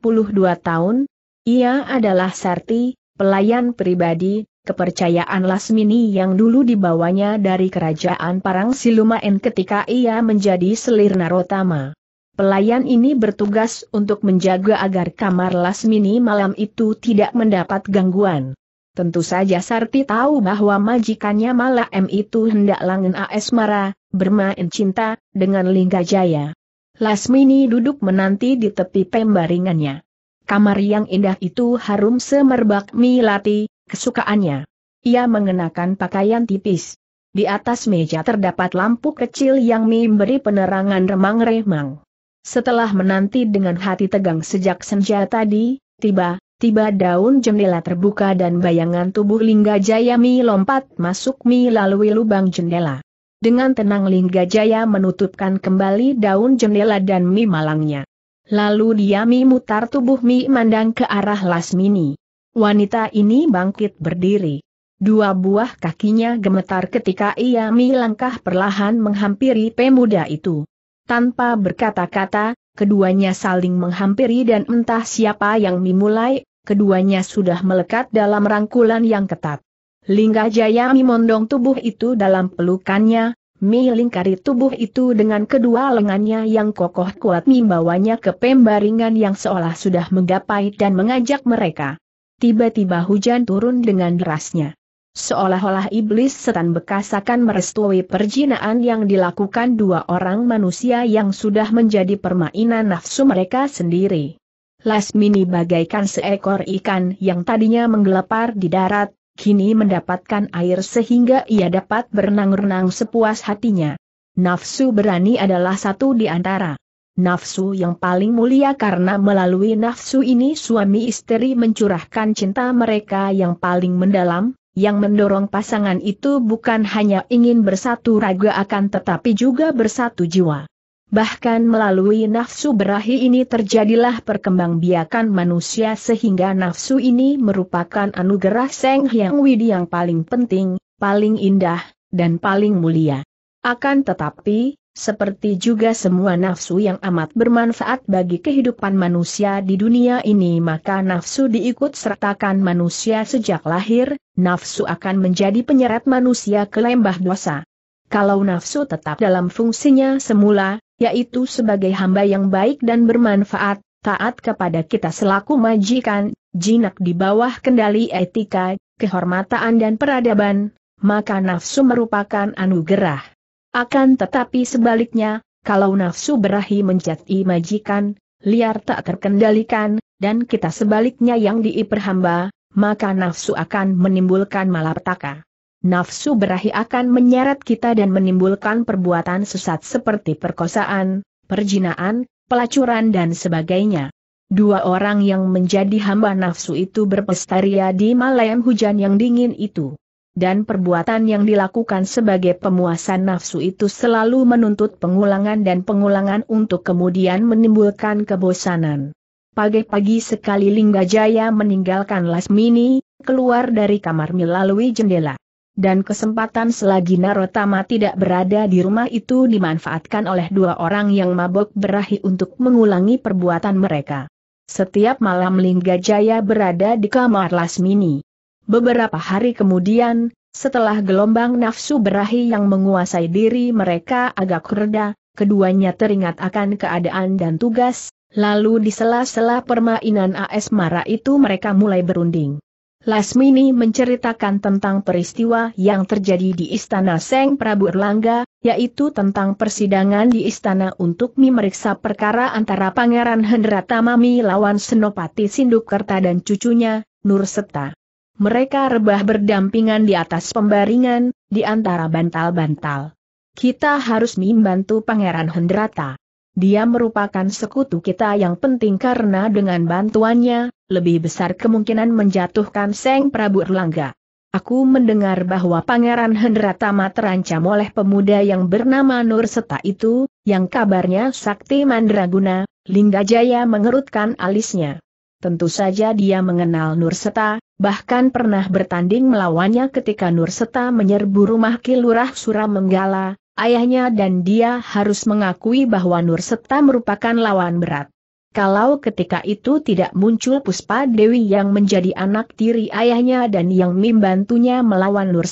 tahun. Ia adalah Sarti, pelayan pribadi, kepercayaan Lasmini yang dulu dibawanya dari kerajaan Parang Silumaen ketika ia menjadi selir Narotama. Pelayan ini bertugas untuk menjaga agar kamar Lasmini malam itu tidak mendapat gangguan. Tentu saja Sarti tahu bahwa majikannya malah M itu hendak langen AS Mara, bermain cinta, dengan Lingga Jaya. Lasmini duduk menanti di tepi pembaringannya. Kamar yang indah itu harum semerbak milati, kesukaannya. Ia mengenakan pakaian tipis. Di atas meja terdapat lampu kecil yang memberi penerangan remang-remang. Setelah menanti dengan hati tegang sejak senja tadi, tiba-tiba daun jendela terbuka dan bayangan tubuh Lingga Jaya Mi lompat masuk mi lalui lubang jendela. Dengan tenang Lingga Jaya menutupkan kembali daun jendela dan mi malangnya. Lalu dia Mi mutar tubuh Mi mandang ke arah Lasmini. Wanita ini bangkit berdiri. Dua buah kakinya gemetar ketika ia Mi langkah perlahan menghampiri pemuda itu. Tanpa berkata-kata, keduanya saling menghampiri dan entah siapa yang memulai, keduanya sudah melekat dalam rangkulan yang ketat. Lingga Jaya memondong tubuh itu dalam pelukannya, Mi lingkari tubuh itu dengan kedua lengannya yang kokoh kuat membawanya ke pembaringan yang seolah sudah menggapai dan mengajak mereka. Tiba-tiba hujan turun dengan derasnya. Seolah-olah iblis setan bekas akan merestui perjinaan yang dilakukan dua orang manusia yang sudah menjadi permainan nafsu mereka sendiri. Lasmini bagaikan seekor ikan yang tadinya menggelepar di darat, kini mendapatkan air sehingga ia dapat berenang-renang sepuas hatinya. Nafsu berani adalah satu di antara. Nafsu yang paling mulia karena melalui nafsu ini suami istri mencurahkan cinta mereka yang paling mendalam, yang mendorong pasangan itu bukan hanya ingin bersatu raga akan tetapi juga bersatu jiwa. Bahkan melalui nafsu berahi ini terjadilah perkembangbiakan manusia sehingga nafsu ini merupakan anugerah Seng Hyang Widi yang paling penting, paling indah, dan paling mulia. Akan tetapi, seperti juga semua nafsu yang amat bermanfaat bagi kehidupan manusia di dunia ini maka nafsu diikut sertakan manusia sejak lahir, nafsu akan menjadi penyeret manusia ke lembah dosa. Kalau nafsu tetap dalam fungsinya semula, yaitu sebagai hamba yang baik dan bermanfaat, taat kepada kita selaku majikan, jinak di bawah kendali etika, kehormatan dan peradaban, maka nafsu merupakan anugerah. Akan tetapi sebaliknya, kalau nafsu berahi menjadi majikan, liar tak terkendalikan, dan kita sebaliknya yang diiperhamba, maka nafsu akan menimbulkan malapetaka. Nafsu berahi akan menyeret kita dan menimbulkan perbuatan sesat seperti perkosaan, perjinaan, pelacuran dan sebagainya. Dua orang yang menjadi hamba nafsu itu berpestaria di malam hujan yang dingin itu dan perbuatan yang dilakukan sebagai pemuasan nafsu itu selalu menuntut pengulangan dan pengulangan untuk kemudian menimbulkan kebosanan. Pagi-pagi sekali Lingga Jaya meninggalkan Lasmini, keluar dari kamar melalui jendela. Dan kesempatan selagi Narotama tidak berada di rumah itu dimanfaatkan oleh dua orang yang mabok berahi untuk mengulangi perbuatan mereka. Setiap malam Lingga Jaya berada di kamar Lasmini. Beberapa hari kemudian, setelah gelombang nafsu berahi yang menguasai diri mereka agak reda, keduanya teringat akan keadaan dan tugas, lalu di sela-sela permainan AS Mara itu mereka mulai berunding. Lasmini menceritakan tentang peristiwa yang terjadi di Istana Seng Prabu Erlangga, yaitu tentang persidangan di istana untuk memeriksa perkara antara Pangeran Hendratamami lawan Senopati Sindukerta dan cucunya, Nurseta. Mereka rebah berdampingan di atas pembaringan, di antara bantal-bantal. Kita harus membantu Pangeran Hendrata. Dia merupakan sekutu kita yang penting karena dengan bantuannya, lebih besar kemungkinan menjatuhkan Seng Prabu Erlangga. Aku mendengar bahwa Pangeran Hendratama terancam oleh pemuda yang bernama Nur Seta itu, yang kabarnya Sakti Mandraguna, Linggajaya mengerutkan alisnya. Tentu saja dia mengenal Nur Seta, bahkan pernah bertanding melawannya ketika Nur menyerbu rumah Kilurah Suramenggala, ayahnya dan dia harus mengakui bahwa Nur merupakan lawan berat. Kalau ketika itu tidak muncul Puspa Dewi yang menjadi anak tiri ayahnya dan yang membantunya melawan Nur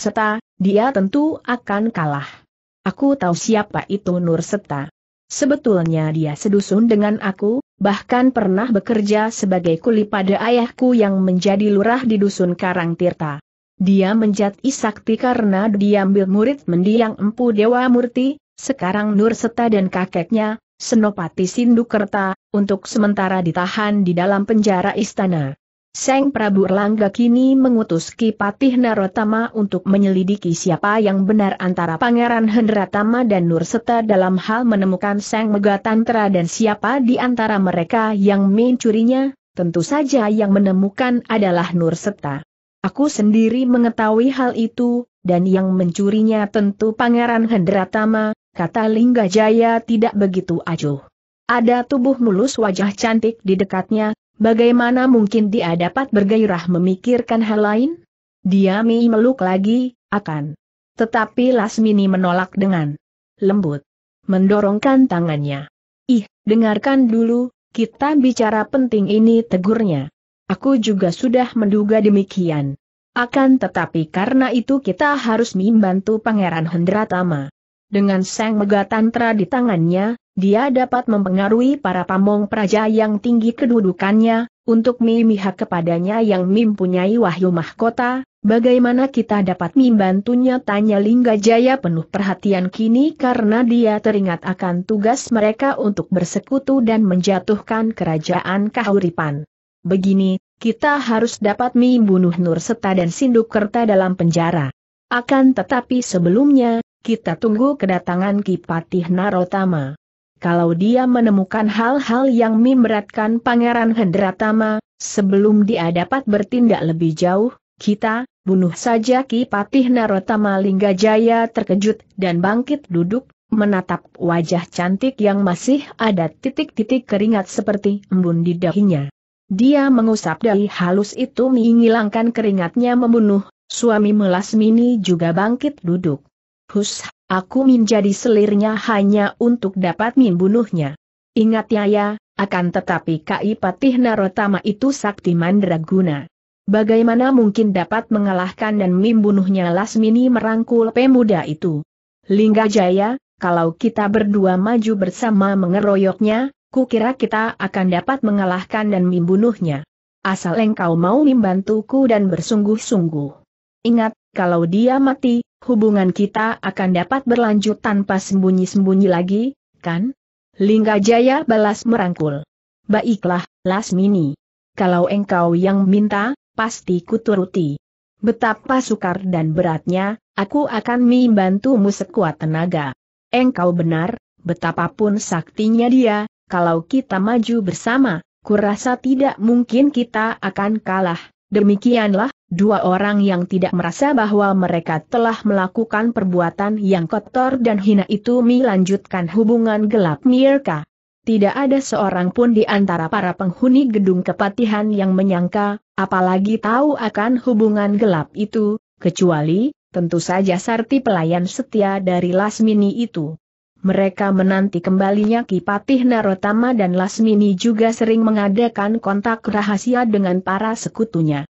dia tentu akan kalah. Aku tahu siapa itu Nur Sebetulnya dia sedusun dengan aku, bahkan pernah bekerja sebagai kuli pada ayahku yang menjadi lurah di dusun Karang Tirta. Dia menjat sakti karena diambil murid mendiang Empu Dewa Murti, sekarang Nur Seta dan kakeknya, Senopati Sindukerta, untuk sementara ditahan di dalam penjara istana. Seng Prabu Erlangga kini mengutus Kipatih Narotama untuk menyelidiki siapa yang benar antara Pangeran Hendratama dan Nurseta dalam hal menemukan Seng Megatantra dan siapa di antara mereka yang mencurinya, tentu saja yang menemukan adalah Nurseta. Aku sendiri mengetahui hal itu, dan yang mencurinya tentu Pangeran Hendratama, kata Lingga Jaya tidak begitu acuh. Ada tubuh mulus wajah cantik di dekatnya, Bagaimana mungkin dia dapat bergairah memikirkan hal lain? Diami meluk lagi, akan. Tetapi Lasmini menolak dengan lembut. Mendorongkan tangannya. Ih, dengarkan dulu, kita bicara penting ini tegurnya. Aku juga sudah menduga demikian. Akan tetapi karena itu kita harus membantu Pangeran Hendratama. Dengan sang megatantra di tangannya, dia dapat mempengaruhi para pamong praja yang tinggi kedudukannya, untuk memihak kepadanya yang mempunyai wahyu mahkota, bagaimana kita dapat membantunya tanya Lingga Jaya penuh perhatian kini karena dia teringat akan tugas mereka untuk bersekutu dan menjatuhkan kerajaan Kahuripan. Begini, kita harus dapat membunuh Nur Seta dan Sindukerta dalam penjara. Akan tetapi sebelumnya, kita tunggu kedatangan Kipatih Narotama. Kalau dia menemukan hal-hal yang memberatkan Pangeran Hendratama, sebelum dia dapat bertindak lebih jauh, kita, bunuh saja Kipatih Narotama Linggajaya terkejut dan bangkit duduk, menatap wajah cantik yang masih ada titik-titik keringat seperti embun di dahinya. Dia mengusap dari halus itu menghilangkan keringatnya membunuh, suami Melasmini juga bangkit duduk. Hus, aku menjadi selirnya hanya untuk dapat membunuhnya. Ingat ya ya, akan tetapi Kai Patih Narotama itu sakti mandraguna. Bagaimana mungkin dapat mengalahkan dan membunuhnya Lasmini merangkul pemuda itu? Lingga Jaya, kalau kita berdua maju bersama mengeroyoknya, kukira kita akan dapat mengalahkan dan membunuhnya. Asal engkau mau membantuku dan bersungguh-sungguh. Ingat, kalau dia mati, hubungan kita akan dapat berlanjut tanpa sembunyi-sembunyi lagi, kan? Lingga Jaya balas merangkul. Baiklah, Lasmini. Kalau engkau yang minta, pasti kuturuti. Betapa sukar dan beratnya, aku akan membantumu sekuat tenaga. Engkau benar, betapapun saktinya dia, kalau kita maju bersama, kurasa tidak mungkin kita akan kalah. Demikianlah, Dua orang yang tidak merasa bahwa mereka telah melakukan perbuatan yang kotor dan hina itu melanjutkan hubungan gelap mereka. Tidak ada seorang pun di antara para penghuni gedung kepatihan yang menyangka, apalagi tahu akan hubungan gelap itu, kecuali, tentu saja Sarti pelayan setia dari Lasmini itu. Mereka menanti kembalinya Kipatih Narotama dan Lasmini juga sering mengadakan kontak rahasia dengan para sekutunya.